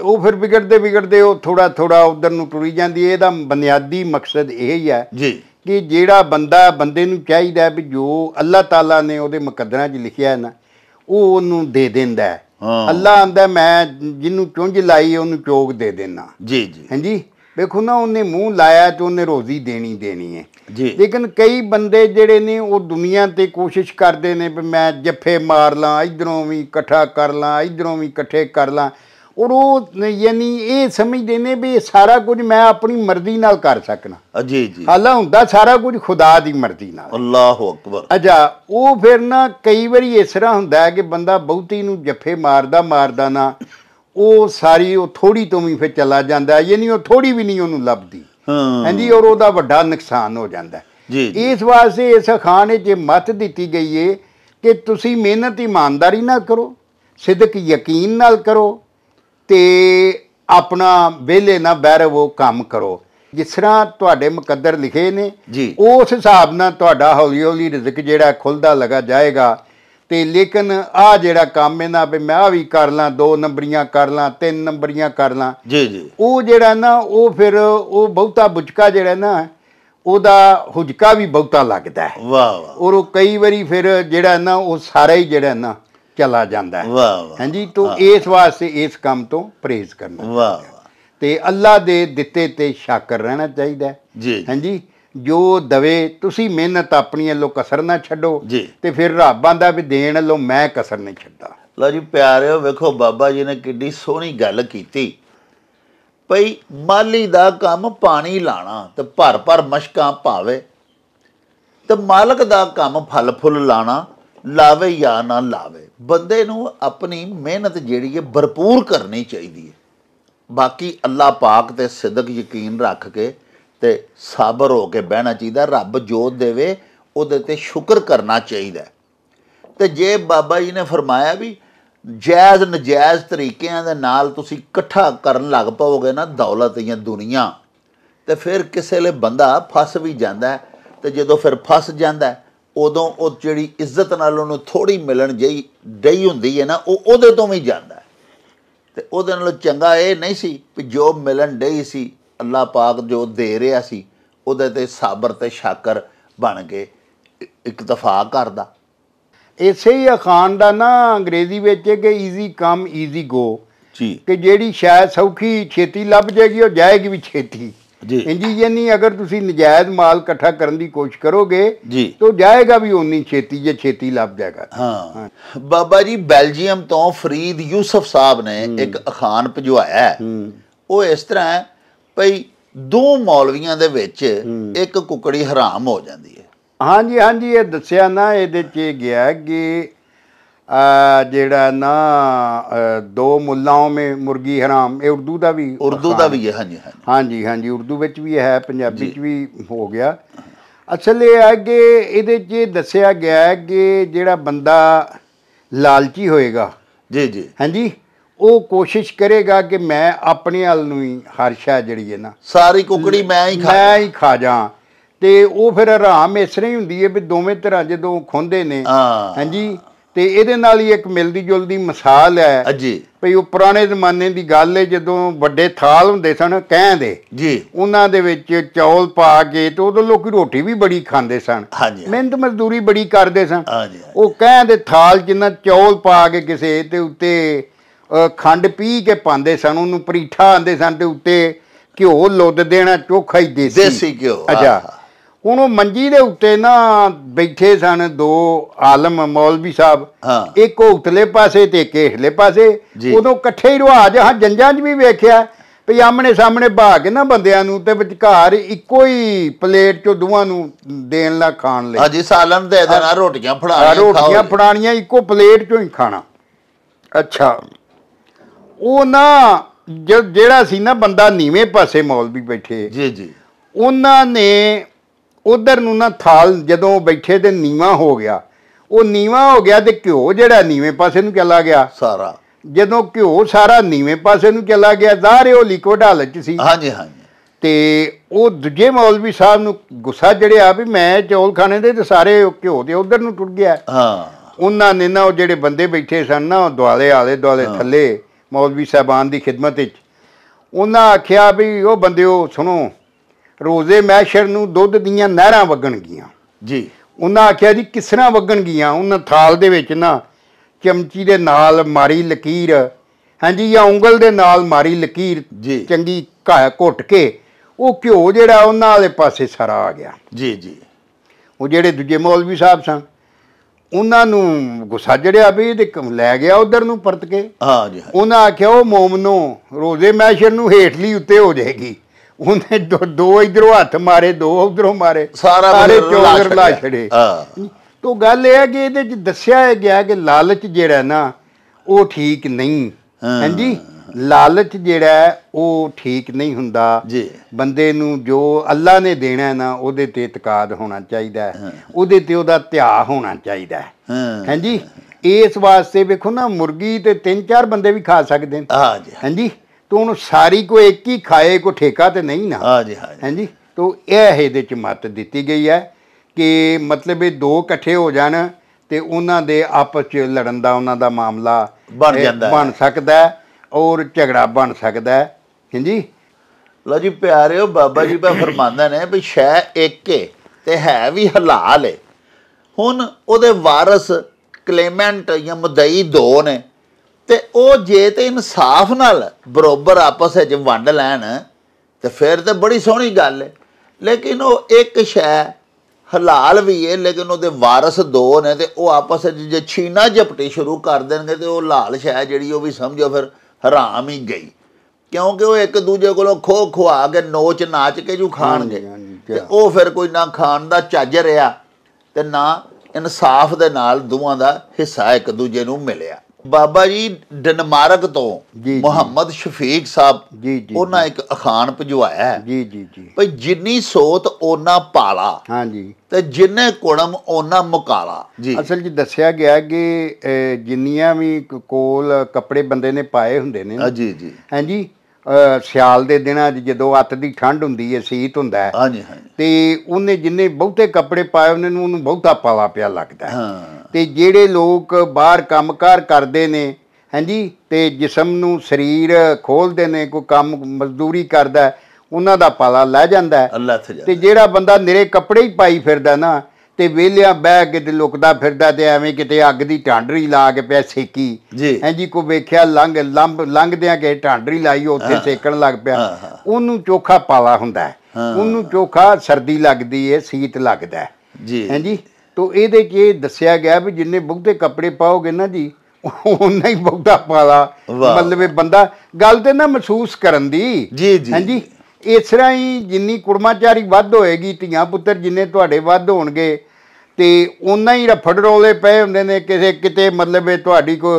ਉਹ ਫਿਰ ਵਿਗੜਦੇ ਵਿਗੜਦੇ ਉਹ ਥੋੜਾ ਥੋੜਾ ਉਧਰ ਨੂੰ ਟੁਰੀ ਜਾਂਦੀ ਹੈ ਇਹਦਾ ਬੁਨਿਆਦੀ ਮਕਸਦ ਇਹ ਹੀ ਹੈ ਜੀ ਕਿ ਜਿਹੜਾ ਬੰਦਾ ਬੰਦੇ ਨੂੰ ਚਾਹੀਦਾ ਵੀ ਜੋ ਅੱਲਾਹ ਤਾਲਾ ਨੇ ਉਹਦੇ ਮੁਕੱਦਰਾਂ 'ਚ ਲਿਖਿਆ ਹੈ ਨਾ ਉਹ ਉਹਨੂੰ ਦੇ ਦਿੰਦਾ ਹੈ ਹਾਂ ਅੱਲਾ ਆਂਦਾ ਮੈਂ ਜਿਹਨੂੰ ਚੁੰਝ ਲਾਈ ਉਹਨੂੰ ਚੋਗ ਦੇ ਦੇਣਾ ਜੀ ਜੀ ਹਾਂਜੀ ਵੇਖੋ ਨਾ ਉਹਨੇ ਮੂੰਹ ਲਾਇਆ ਤੇ ਉਹਨੇ ਰੋਜ਼ੀ ਦੇਣੀ ਦੇਣੀ ਹੈ ਜੀ ਲੇਕਿਨ ਕਈ ਬੰਦੇ ਜਿਹੜੇ ਨੇ ਉਹ ਦੁਨੀਆ ਤੇ ਕੋਸ਼ਿਸ਼ ਕਰਦੇ ਨੇ ਵੀ ਮੈਂ ਜੱਫੇ ਮਾਰ ਲਾਂ ਇਧਰੋਂ ਵੀ ਇਕੱਠਾ ਕਰ ਲਾਂ ਇਧਰੋਂ ਵੀ ਇਕੱਠੇ ਕਰ ਲਾਂ ਔਰ ਉਹ ਯਾਨੀ ਇਹ ਸਮਝਦੇ ਨੇ ਵੀ ਸਾਰਾ ਕੁਝ ਮੈਂ ਆਪਣੀ ਮਰਜ਼ੀ ਨਾਲ ਕਰ ਸਕਣਾ ਜੀ ਜੀ ਹਾਲਾ ਹੁੰਦਾ ਸਾਰਾ ਕੁਝ ਖੁਦਾ ਦੀ ਮਰਜ਼ੀ ਨਾਲ ਅੱਲਾਹੁ ਅਕਬਰ ਅਜਾ ਉਹ ਫਿਰ ਨਾ ਕਈ ਵਾਰੀ ਇਸ ਤਰ੍ਹਾਂ ਹੁੰਦਾ ਹੈ ਕਿ ਬੰਦਾ ਬਹੁਤੀ ਨੂੰ ਜੱਫੇ ਮਾਰਦਾ ਮਾਰਦਾ ਨਾ ਉਹ ਸਾਰੀ ਉਹ ਥੋੜੀ ਤੋਂ ਵੀ ਫਿਰ ਚਲਾ ਜਾਂਦਾ ਯਾਨੀ ਉਹ ਥੋੜੀ ਵੀ ਨਹੀਂ ਉਹਨੂੰ ਲੱਭਦੀ ਹਾਂ ਜੀ ਔਰ ਉਹਦਾ ਵੱਡਾ ਨੁਕਸਾਨ ਹੋ ਜਾਂਦਾ ਜੀ ਇਸ ਵਾਸਤੇ ਇਸ ਖਾਨੇ 'ਚ ਜੇ ਮਤ ਦਿੱਤੀ ਗਈ ਏ ਕਿ ਤੁਸੀਂ ਮਿਹਨਤ ਇਮਾਨਦਾਰੀ ਨਾਲ ਕਰੋ ਸਿੱਧਕ ਯਕੀਨ ਨਾਲ ਕਰੋ ਤੇ ਆਪਣਾ ਵਿਹਲੇ ਨਾ ਉਹ ਕੰਮ ਕਰੋ ਜਿਸ ਤਰ੍ਹਾਂ ਤੁਹਾਡੇ ਮੁਕੱਦਰ ਲਿਖੇ ਨੇ ਉਸ ਹਿਸਾਬ ਨਾਲ ਤੁਹਾਡਾ ਹੌਲੀ ਹੌਲੀ ਰਿਜ਼ਕ ਜਿਹੜਾ ਖੁੱਲਦਾ ਲਗਾ ਜਾਏਗਾ ਤੇ ਲੇਕਿਨ ਆ ਜਿਹੜਾ ਕੰਮ ਨਾ ਵੀ ਮੈਂ ਆ ਵੀ ਕਰ ਲਾਂ ਦੋ ਨੰਬਰੀਆਂ ਕਰ ਲਾਂ ਤਿੰਨ ਨੰਬਰੀਆਂ ਕਰ ਲਾਂ ਜੀ ਜੀ ਉਹ ਜਿਹੜਾ ਨਾ ਉਹ ਫਿਰ ਉਹ ਬਹੁਤਾ ਬੁਝਕਾ ਜਿਹੜਾ ਨਾ ਉਹਦਾ ਹੁਜਕਾ ਵੀ ਬਹੁਤਾ ਲੱਗਦਾ ਹੈ ਵਾਹ ਵਾਹ ਔਰ ਉਹ ਕਈ ਵਾਰੀ ਫਿਰ ਜਿਹੜਾ ਨਾ ਉਹ ਸਾਰਾ ਹੀ ਜਿਹੜਾ ਨਾ ਚਲਾ ਜਾਂਦਾ ਹੈ ਵਾਹ ਵਾਹ ਹਾਂਜੀ ਤੋਂ ਇਸ ਵਾਸਤੇ ਇਸ ਕੰਮ ਤੋਂ ਪ੍ਰੇਜ਼ ਕਰਨਾ ਵਾਹ ਤੇ ਅੱਲਾ ਦੇ ਦਿੱਤੇ ਤੇ ਸ਼ਾਕਰ ਰਹਿਣਾ ਚਾਹੀਦਾ ਜੀ ਹਾਂਜੀ ਜੋ ਦਵੇ ਤੁਸੀਂ ਮਿਹਨਤ ਆਪਣੀ ਲੋ ਕਸਰ ਨਾ ਛੱਡੋ ਤੇ ਫਿਰ ਰੱਬਾਂ ਦਾ ਵੀ ਦੇਣ ਲੋ ਮੈਂ ਕਸਰ ਨਹੀਂ ਛੱਡਦਾ ਲਓ ਜੀ ਪਿਆਰਿਓ ਵੇਖੋ ਬਾਬਾ ਜੀ ਨੇ ਕਿੱਡੀ ਸੋਹਣੀ ਗੱਲ ਕੀਤੀ ਭਈ ਮਾਲੀ ਦਾ ਕੰਮ ਪਾਣੀ ਲਾਣਾ ਤੇ ਭਰ ਭਰ ਮਸ਼ਕਾਂ ਭਾਵੇ ਤੇ ਮਾਲਕ ਦਾ ਕੰਮ ਫਲ ਫੁੱਲ ਲਾਣਾ ਲਾਵੇ ਜਾਂ ਨਾ ਲਾਵੇ ਬੰਦੇ ਨੂੰ ਆਪਣੀ ਮਿਹਨਤ ਜਿਹੜੀ ਹੈ ਭਰਪੂਰ ਕਰਨੀ ਚਾਹੀਦੀ ਹੈ ਬਾਕੀ ਅੱਲਾਹ ਪਾਕ ਤੇ ਸਿੱਧਕ ਯਕੀਨ ਰੱਖ ਕੇ ਤੇ ਸਾਬਰ ਹੋ ਕੇ ਬਹਿਣਾ ਚਾਹੀਦਾ ਰੱਬ ਜੋ ਦੇਵੇ ਉਹਦੇ ਤੇ ਸ਼ੁਕਰ ਕਰਨਾ ਚਾਹੀਦਾ ਤੇ ਜੇ ਬਾਬਾ ਜੀ ਨੇ ਫਰਮਾਇਆ ਵੀ ਜਾਇਜ਼ ਨਜਾਇਜ਼ ਤਰੀਕਿਆਂ ਦੇ ਨਾਲ ਤੁਸੀਂ ਇਕੱਠਾ ਕਰਨ ਲੱਗ ਪਾਓਗੇ ਨਾ ਦੌਲਤ ਜਾਂ ਦੁਨੀਆ ਤੇ ਫਿਰ ਕਿਸੇ ਲਈ ਬੰਦਾ ਫਸ ਵੀ ਜਾਂਦਾ ਤੇ ਜਦੋਂ ਫਿਰ ਫਸ ਜਾਂਦਾ ਉਦੋਂ ਉਹ ਜਿਹੜੀ ਇੱਜ਼ਤ ਨਾਲ ਉਹਨੂੰ ਥੋੜੀ ਮਿਲਣ ਜਈ ਡਈ ਹੁੰਦੀ ਹੈ ਨਾ ਉਹ ਉਹਦੇ ਤੋਂ ਵੀ ਜਾਂਦਾ ਤੇ ਉਹਦੇ ਨਾਲ ਚੰਗਾ ਇਹ ਨਹੀਂ ਸੀ ਕਿ ਜੋ ਮਿਲਣ ਡਈ ਸੀ ਅੱਲਾ ਪਾਕ ਜੋ ਦੇ ਰਿਹਾ ਸੀ ਉਹਦੇ ਤੇ ਸਾਬਰ ਤੇ ਸ਼ਾਕਰ ਬਣ ਕੇ ਇੱਕ ਦਫਾ ਕਰਦਾ ਇਸੇ ਹੀ ਖਾਨ ਦਾ ਨਾ ਅੰਗਰੇਜ਼ੀ ਵਿੱਚ ਕਿ ਈਜ਼ੀ ਕਮ ਈਜ਼ੀ ਗੋ ਜੀ ਕਿ ਜਿਹੜੀ ਸ਼ਾਇਦ ਸੌਖੀ ਛੇਤੀ ਲੱਭ ਜਾਏਗੀ ਉਹ ਜਾਏਗੀ ਵੀ ਛੇਤੀ ਜੀ ਇੰਡੀਜਨ ਅਗਰ ਤੁਸੀਂ ਨਜਾਇਜ਼ ਮਾਲ ਇਕੱਠਾ ਕਰਨ ਦੀ ਕੋਸ਼ਿਸ਼ ਕਰੋਗੇ ਜੀ ਤਾਂ ਜਾਏਗਾ ਵੀ ਉਨੀ ਛੇਤੀ ਜੇ ਛੇਤੀ ਲੱਭ ਜਾਏਗਾ ਹਾਂ ਬਾਬਾ ਜੀ ਬੈਲਜੀਅਮ ਤੋਂ ਫਰੀਦ ਯੂਸਫ ਸਾਹਿਬ ਨੇ ਇੱਕ ਅਖਾਨ ਭਜਵਾਇਆ ਉਹ ਇਸ ਤਰ੍ਹਾਂ ਹੈ ਭਈ ਦੋ ਮੌਲਵੀਆਂ ਦੇ ਵਿੱਚ ਇੱਕ ਕੁਕੜੀ ਹਰਾਮ ਹੋ ਜਾਂਦੀ ਹੈ ਹਾਂਜੀ ਹਾਂਜੀ ਇਹ ਦੱਸਿਆ ਨਾ ਇਹਦੇ 'ਚ ਗਿਆ ਕਿ ਜਿਹੜਾ ਨਾ ਦੋ ਮੁੱਲਾਂ ਮੇ ਮੁਰਗੀ ਹਰਾਮ ਇਹ ਉਰਦੂ ਦਾ ਵੀ ਉਰਦੂ ਦਾ ਵੀ ਹੈ ਹਾਂਜੀ ਹਾਂਜੀ ਹਾਂਜੀ ਉਰਦੂ ਵਿੱਚ ਵੀ ਹੈ ਪੰਜਾਬੀ ਚ ਵੀ ਹੋ ਗਿਆ ਅਸਲ ਇਹ ਹੈ ਕਿ ਇਹਦੇ 'ਚ ਦੱਸਿਆ ਗਿਆ ਹੈ ਕਿ ਜਿਹੜਾ ਬੰਦਾ ਲਾਲਚੀ ਹੋਏਗਾ ਜੀ ਜੀ ਹਾਂਜੀ ਉਹ ਕੋਸ਼ਿਸ਼ ਕਰੇਗਾ ਕਿ ਮੈਂ ਆਪਣੇ ਹਲ ਨੂੰ ਹੀ ਹਰ ਸ਼ਾ ਜਿਹੜੀ ਹੈ ਨਾ ਸਾਰੀ ਕੁਕੜੀ ਮੈਂ ਹੀ ਖਾ ਮੈਂ ਹੀ ਖਾ ਜਾ ਤੇ ਉਹ ਫਿਰ ਹਰਾਮ ਇਸ ਤਰ੍ਹਾਂ ਹੀ ਹੁੰਦੀ ਹੈ ਵੀ ਦੋਵੇਂ ਤਰ੍ਹਾਂ ਜਦੋਂ ਖੁੰਦੇ ਨੇ ਹਾਂਜੀ ਤੇ ਇਹਦੇ ਨਾਲ ਹੀ ਇੱਕ ਮਿਲਦੀ ਜੁਲਦੀ ਮਿਸਾਲ ਹੈ ਜੀ ਭਈ ਉਹ ਪੁਰਾਣੇ ਜ਼ਮਾਨੇ ਦੀ ਗੱਲ ਹੈ ਜਦੋਂ ਵੱਡੇ ਥਾਲ ਹੁੰਦੇ ਸਨ ਕਹਿ ਦੇ ਜੀ ਉਹਨਾਂ ਦੇ ਵਿੱਚ ਚੌਲ ਪਾ ਕੇ ਤੇ ਉਦੋਂ ਲੋਕੀ ਰੋਟੀ ਵੀ ਬੜੀ ਖਾਂਦੇ ਸਨ ਮਿਹਨਤ ਮਜ਼ਦੂਰੀ ਬੜੀ ਕਰਦੇ ਸਨ ਉਹ ਕਹਿ ਦੇ ਥਾਲ ਜਿੰਨਾ ਚੌਲ ਪਾ ਕੇ ਕਿਸੇ ਤੇ ਉੱਤੇ ਖੰਡ ਪੀ ਕੇ ਪਾਉਂਦੇ ਸਨ ਉਹਨੂੰ ਪਰੀਠਾ ਆਂਦੇ ਸਨ ਤੇ ਉੱਤੇ ਘਿਓ ਲੁੱਦ ਦੇਣਾ ਚੋਖਾ ਹੀ ਦੇਸੀ ਦੇਸੀ ਘਿਓ ਅੱਛਾ ਹੁਣ ਉਹ ਮੰਜੀ ਦੇ ਉੱਤੇ ਨਾ ਬੈਠੇ ਸਨ ਦੋ ਆਲਮ ਮੌਲਵੀ ਸਾਹਿਬ ਇੱਕ ਉਤਲੇ ਪਾਸੇ ਤੇ ਇੱਕ ਪਾਸੇ ਉਦੋਂ ਇਕੱਠੇ ਹੀ ਰਵਾਜ ਹਾਂ ਜੰਜਾਂ 'ਚ ਵੀ ਵੇਖਿਆ ਵੀ ਆਮਣੇ ਸਾਹਮਣੇ ਭਾ ਕੇ ਨਾ ਬੰਦਿਆਂ ਨੂੰ ਤੇ ਵਿਚਕਾਰ ਇੱਕੋ ਹੀ ਪਲੇਟ 'ਚ ਦੋਵਾਂ ਨੂੰ ਦੇਣ ਲਾ ਖਾਣ ਲਈ ਹਾਂਜੀ ਸਾਲਨ ਦੇ ਦੇਣਾ ਰੋਟੀਆਂ ਫੜਾਣੀਆਂ ਰੋਟੀਆਂ ਫੜਾਣੀਆਂ ਇੱਕੋ ਪਲੇਟ 'ਚੋਂ ਹੀ ਖਾਣਾ ਅੱਛਾ ਉਹ ਨਾ ਜਿਹੜਾ ਸੀ ਨਾ ਬੰਦਾ ਨੀਵੇਂ ਪਾਸੇ ਮੌਲਵੀ ਬੈਠੇ ਜੀ ਜੀ ਉਹਨਾਂ ਨੇ ਉਧਰ ਨੂੰ ਨਾ ਥਾਲ ਜਦੋਂ ਬੈਠੇ ਤੇ ਨੀਵਾ ਹੋ ਗਿਆ ਉਹ ਨੀਵਾ ਹੋ ਗਿਆ ਤੇ ਘਿਓ ਜਿਹੜਾ ਨੀਵੇਂ ਪਾਸੇ ਨੂੰ ਚਲਾ ਗਿਆ ਸਾਰਾ ਜਦੋਂ ਘਿਓ ਸਾਰਾ ਨੀਵੇਂ ਪਾਸੇ ਨੂੰ ਚਲਾ ਗਿਆ ਜ਼ਾਹਰ ਉਹ ਲਿਕਵਿਡ ਹਾਲਤ ਚ ਸੀ ਹਾਂਜੀ ਹਾਂਜੀ ਤੇ ਉਹ ਦੂਜੇ ਮੌਲਵੀ ਸਾਹਿਬ ਨੂੰ ਗੁੱਸਾ ਜਿਹੜਿਆ ਵੀ ਮੈਂ ਚੌਲ ਖਾਣੇ ਦੇ ਤੇ ਸਾਰੇ ਘਿਓ ਤੇ ਉਧਰ ਨੂੰ ਟੁੱਟ ਗਿਆ ਹਾਂ ਉਹਨਾਂ ਨੇ ਨਾ ਉਹ ਜਿਹੜੇ ਬੰਦੇ ਬੈਠੇ ਸਨ ਨਾ ਉਹ ਦੁਆਲੇ ਆਲੇ ਦੁਆਲੇ ਥੱਲੇ ਮੌਲਵੀ ਸਾਹਿਬਾਨ ਦੀ ਖਿਦਮਤ ਵਿੱਚ ਉਹਨਾਂ ਆਖਿਆ ਵੀ ਉਹ ਬੰਦਿਓ ਸੁਣੋ ਰੋਜ਼ੇ ਮਹਿਸ਼ਰ ਨੂੰ ਦੁੱਧ ਦੀਆਂ ਨਹਿਰਾਂ ਵਗਣਗੀਆਂ ਜੀ ਉਹਨਾਂ ਆਖਿਆ ਜੀ ਕਿਸ ਤਰ੍ਹਾਂ ਵਗਣਗੀਆਂ ਉਹਨਾਂ ਥਾਲ ਦੇ ਵਿੱਚ ਨਾ ਚਮਚੀ ਦੇ ਨਾਲ ਮਾਰੀ ਲਕੀਰ ਹਾਂਜੀ ਜਾਂ ਉਂਗਲ ਦੇ ਨਾਲ ਮਾਰੀ ਲਕੀਰ ਜੀ ਚੰਗੀ ਘਾ ਘੁੱਟ ਕੇ ਉਹ ਘਿਓ ਜਿਹੜਾ ਉਹਨਾਂ ਵਾਲੇ ਪਾਸੇ ਸਾਰਾ ਆ ਗਿਆ ਜੀ ਜੀ ਉਹ ਜਿਹੜੇ ਦੂਜੇ ਮੌਲਵੀ ਸਾਹਿਬ ਸਨ ਉਹਨਾਂ ਨੂੰ ਗੁੱਸਾ ਜੜਿਆ ਵੀ ਕੰਮ ਲੈ ਗਿਆ ਉਧਰ ਨੂੰ ਪਰਤ ਕੇ ਹਾਂ ਜੀ ਉਹਨਾਂ ਆਖਿਆ ਉਹ ਮੋਮਨੋ ਰੋਜ਼ੇ ਮੈਸ਼ਰ ਨੂੰ ਹੇਠਲੀ ਉੱਤੇ ਹੋ ਜਾਏਗੀ ਉਹਨੇ ਦੋ ਇਧਰੋਂ ਹੱਥ ਮਾਰੇ ਦੋ ਉਧਰੋਂ ਮਾਰੇ ਸਾਰਾ ਸਾਰੇ ਲਾ ਛੜੇ ਹਾਂ ਤੋ ਗੱਲ ਇਹ ਹੈ ਕਿ ਇਹਦੇ ਚ ਦੱਸਿਆ ਗਿਆ ਕਿ ਲਾਲਚ ਜਿਹੜਾ ਨਾ ਉਹ ਠੀਕ ਨਹੀਂ ਹਾਂਜੀ ਲਾਲਚ ਜਿਹੜਾ ਉਹ ਠੀਕ ਨਹੀਂ ਹੁੰਦਾ ਜੀ ਬੰਦੇ ਨੂੰ ਜੋ ਅੱਲਾ ਨੇ ਦੇਣਾ ਨਾ ਉਹਦੇ ਤੇ ਇਤਕਾਦ ਹੋਣਾ ਚਾਹੀਦਾ ਉਹਦੇ ਤੇ ਉਹਦਾ ਧਿਆ ਹੋਣਾ ਚਾਹੀਦਾ ਹਾਂ ਹਾਂਜੀ ਇਸ ਵਾਸਤੇ ਵੇਖੋ ਨਾ ਮੁਰਗੀ ਤੇ ਤਿੰਨ ਚਾਰ ਬੰਦੇ ਵੀ ਖਾ ਸਕਦੇ ਹਾਂ ਹਾਂਜੀ ਹਾਂਜੀ ਤੂੰ ਸਾਰੀ ਕੋ ਇੱਕ ਹੀ ਖਾਏ ਕੋ ਠੇਕਾ ਤੇ ਨਹੀਂ ਨਾ ਹਾਂਜੀ हाँ ਹਾਂਜੀ ਤੋ ਇਹ ਇਹਦੇ ਚ ਮਤ ਦਿੱਤੀ ਗਈ ਹੈ ਕਿ ਮਤਲਬ ਇਹ ਦੋ ਇਕੱਠੇ ਹੋ ਜਾਣ ਤੇ ਉਹਨਾਂ ਦੇ ਆਪਸ ਚ ਲੜਨ ਦਾ ਉਹਨਾਂ ਦਾ ਮਾਮਲਾ ਬਣ ਜਾਂਦਾ ਬਣ ਸਕਦਾ ਹੈ ਔਰ ਝਗੜਾ ਬਣ ਸਕਦਾ ਹੈ ਹਾਂਜੀ ਲਓ ਜੀ ਪਿਆਰਿਓ ਬਾਬਾ ਜੀ ਬਾ ਫਰਮਾਨਦਾ ਨੇ ਵੀ ਸ਼ੈ ਇੱਕ ਹੈ ਤੇ ਹੈ ਵੀ ਹਲਾਲ ਹੈ ਹੁਣ ਉਹਦੇ ਵਾਰਿਸ ਕਲੇਮੈਂਟ ਜਾਂ ਮਦਈ ਦੋ ਨੇ ਤੇ ਉਹ ਜੇ ਤੇ ਇਨਸਾਫ ਨਾਲ ਬਰੋਬਰ ਆਪਸ ਵਿੱਚ ਵੰਡ ਲੈਣ ਤੇ ਫਿਰ ਤੇ ਬੜੀ ਸੋਹਣੀ ਗੱਲ ਹੈ ਲੇਕਿਨ ਉਹ ਇੱਕ ਸ਼ੈ ਹਲਾਲ ਵੀ ਹੈ ਲੇਕਿਨ ਉਹਦੇ ਵਾਰਿਸ ਦੋ ਨੇ ਤੇ ਉਹ ਆਪਸ ਵਿੱਚ ਜੇ ਛੀਨਾ ਝਪਟੀ ਸ਼ੁਰੂ ਕਰ ਦੇਣਗੇ ਤੇ ਉਹ ਹਲਾਲ ਸ਼ੈ ਜਿਹੜੀ ਉਹ ਵੀ ਸਮਝੋ ਫਿਰ ਹਰਾਮ ਹੀ ਗਈ ਕਿਉਂਕਿ ਉਹ ਇੱਕ ਦੂਜੇ ਕੋਲੋਂ ਖੋ ਖਵਾ ਕੇ ਨੋਚ ਨਾਚ ਕੇ ਜੂ ਖਾਣਗੇ ਤੇ ਉਹ ਫਿਰ ਕੋਈ ਨਾ ਖਾਣ ਦਾ ਚੱਜ ਰਿਆ ਤੇ ਨਾ ਇਨਸਾਫ ਦੇ ਨਾਲ ਦੋਵਾਂ ਦਾ ਹਿੱਸਾ ਇੱਕ ਦੂਜੇ ਨੂੰ ਮਿਲਿਆ ਬਾਬਾ ਜੀ ਡਨਮਾਰਕ ਤੋਂ ਮੁਹੰਮਦ ਸ਼ਫੀਕ ਸਾਹਿਬ ਜੀ ਜੀ ਉਹਨਾਂ ਇੱਕ ਅਖਾਣ ਭਜਵਾਇਆ ਜੀ ਜੀ ਜੀ ਭਈ ਜਿੰਨੀ ਸੋਤ ਉਹਨਾਂ ਪਾਲਾ ਹਾਂਜੀ ਤੇ ਜਿੰਨੇ ਕੁੜਮ ਉਹਨਾਂ ਮੁਕਾਲਾ ਜੀ ਅਸਲ ਜੀ ਦੱਸਿਆ ਗਿਆ ਕਿ ਜਿੰਨੀਆਂ ਵੀ ਕੋਲ ਕੱਪੜੇ ਬੰਦੇ ਨੇ ਪਾਏ ਹੁੰਦੇ ਨੇ ਜੀ ਜੀ ਹਾਂ ਜੀ ਸਿਆਲ ਦੇ ਦਿਨਾਂ 'ਚ ਜਦੋਂ ਅੱਤ ਦੀ ਠੰਡ ਹੁੰਦੀ ਹੈ ਸੀਤ ਹੁੰਦਾ ਹੈ ਹਾਂਜੀ ਹਾਂਜੀ ਤੇ ਉਹਨੇ ਜਿੰਨੇ ਬਹੁਤੇ ਕੱਪੜੇ ਪਾਏ ਉਹਨਾਂ ਨੂੰ ਉਹਨੂੰ ਬਹੁਤਾ ਪਾਲਾ ਪਿਆ ਲੱਗਦਾ ਹਾਂ ਤੇ ਜਿਹੜੇ ਲੋਕ ਬਾਹਰ ਕੰਮਕਾਰ ਕਰਦੇ ਨੇ ਹਾਂਜੀ ਤੇ ਜਿਸਮ ਨੂੰ ਸਰੀਰ ਖੋਲਦੇ ਨੇ ਕੋਈ ਕੰਮ ਮਜ਼ਦੂਰੀ ਕਰਦਾ ਉਹਨਾਂ ਦਾ ਪਾਲਾ ਲੈ ਜਾਂਦਾ ਤੇ ਜਿਹੜਾ ਬੰਦਾ ਨਿਰੇ ਕੱਪੜੇ ਹੀ ਪਾਈ ਫਿਰਦਾ ਨਾ ਤੇ ਵੇਲਿਆ ਬਹਿ ਕੇ ਤੇ ਲੁਕਦਾ ਫਿਰਦਾ ਤੇ ਐਵੇਂ ਕਿਤੇ ਅੱਗ ਦੀ ਢਾਂਡਰੀ ਲਾ ਕੇ ਪਿਆ ਸੇਕੀ ਹਾਂਜੀ ਕੋ ਵੇਖਿਆ ਲੰਗ ਲੰਬ ਲੰਗਦਿਆਂ ਕਿ ਢਾਂਡਰੀ ਲਾਈ ਉੱਥੇ ਸੇਕਣ ਲੱਗ ਪਿਆ ਉਹਨੂੰ ਚੋਖਾ ਪਾਲਾ ਹੁੰਦਾ ਉਹਨੂੰ ਚੋਖਾ ਸਰਦੀ ਲੱਗਦੀ ਏ ਸੀਤ ਲੱਗਦਾ ਜੀ ਹਾਂਜੀ ਤੋਂ ਇਹਦੇ 'ਚ ਇਹ ਦੱਸਿਆ ਗਿਆ ਵੀ ਜਿੰਨੇ ਬੁਗਦੇ ਕੱਪੜੇ ਪਾਓਗੇ ਨਾ ਜੀ ਉਹਨਾਂ ਹੀ ਬੁਗਦਾ ਪਾਲਾ ਮਤਲਬ ਇਹ ਬੰਦਾ ਗੱਲ ਤੇ ਨਾ ਮਹਿਸੂਸ ਕਰਨ ਦੀ ਜੀ ਜੀ ਹਾਂਜੀ ਇਸ ਤਰ੍ਹਾਂ ਹੀ ਜਿੰਨੀ ਕੁੜਮਾਚਾਰੀ ਵੱਧ ਹੋਏਗੀ ਧੀਆਂ ਪੁੱਤਰ ਜਿੰਨੇ ਤੁਹਾਡੇ ਵੱਧ ਹੋਣਗੇ ਤੇ ਉਹਨਾਂ ਹੀ ਰਫੜ ਰੋਲੇ ਪਏ ਹੁੰਦੇ ਨੇ ਕਿਸੇ ਕਿਤੇ ਮਤਲਬ ਇਹ ਤੁਹਾਡੀ ਕੋ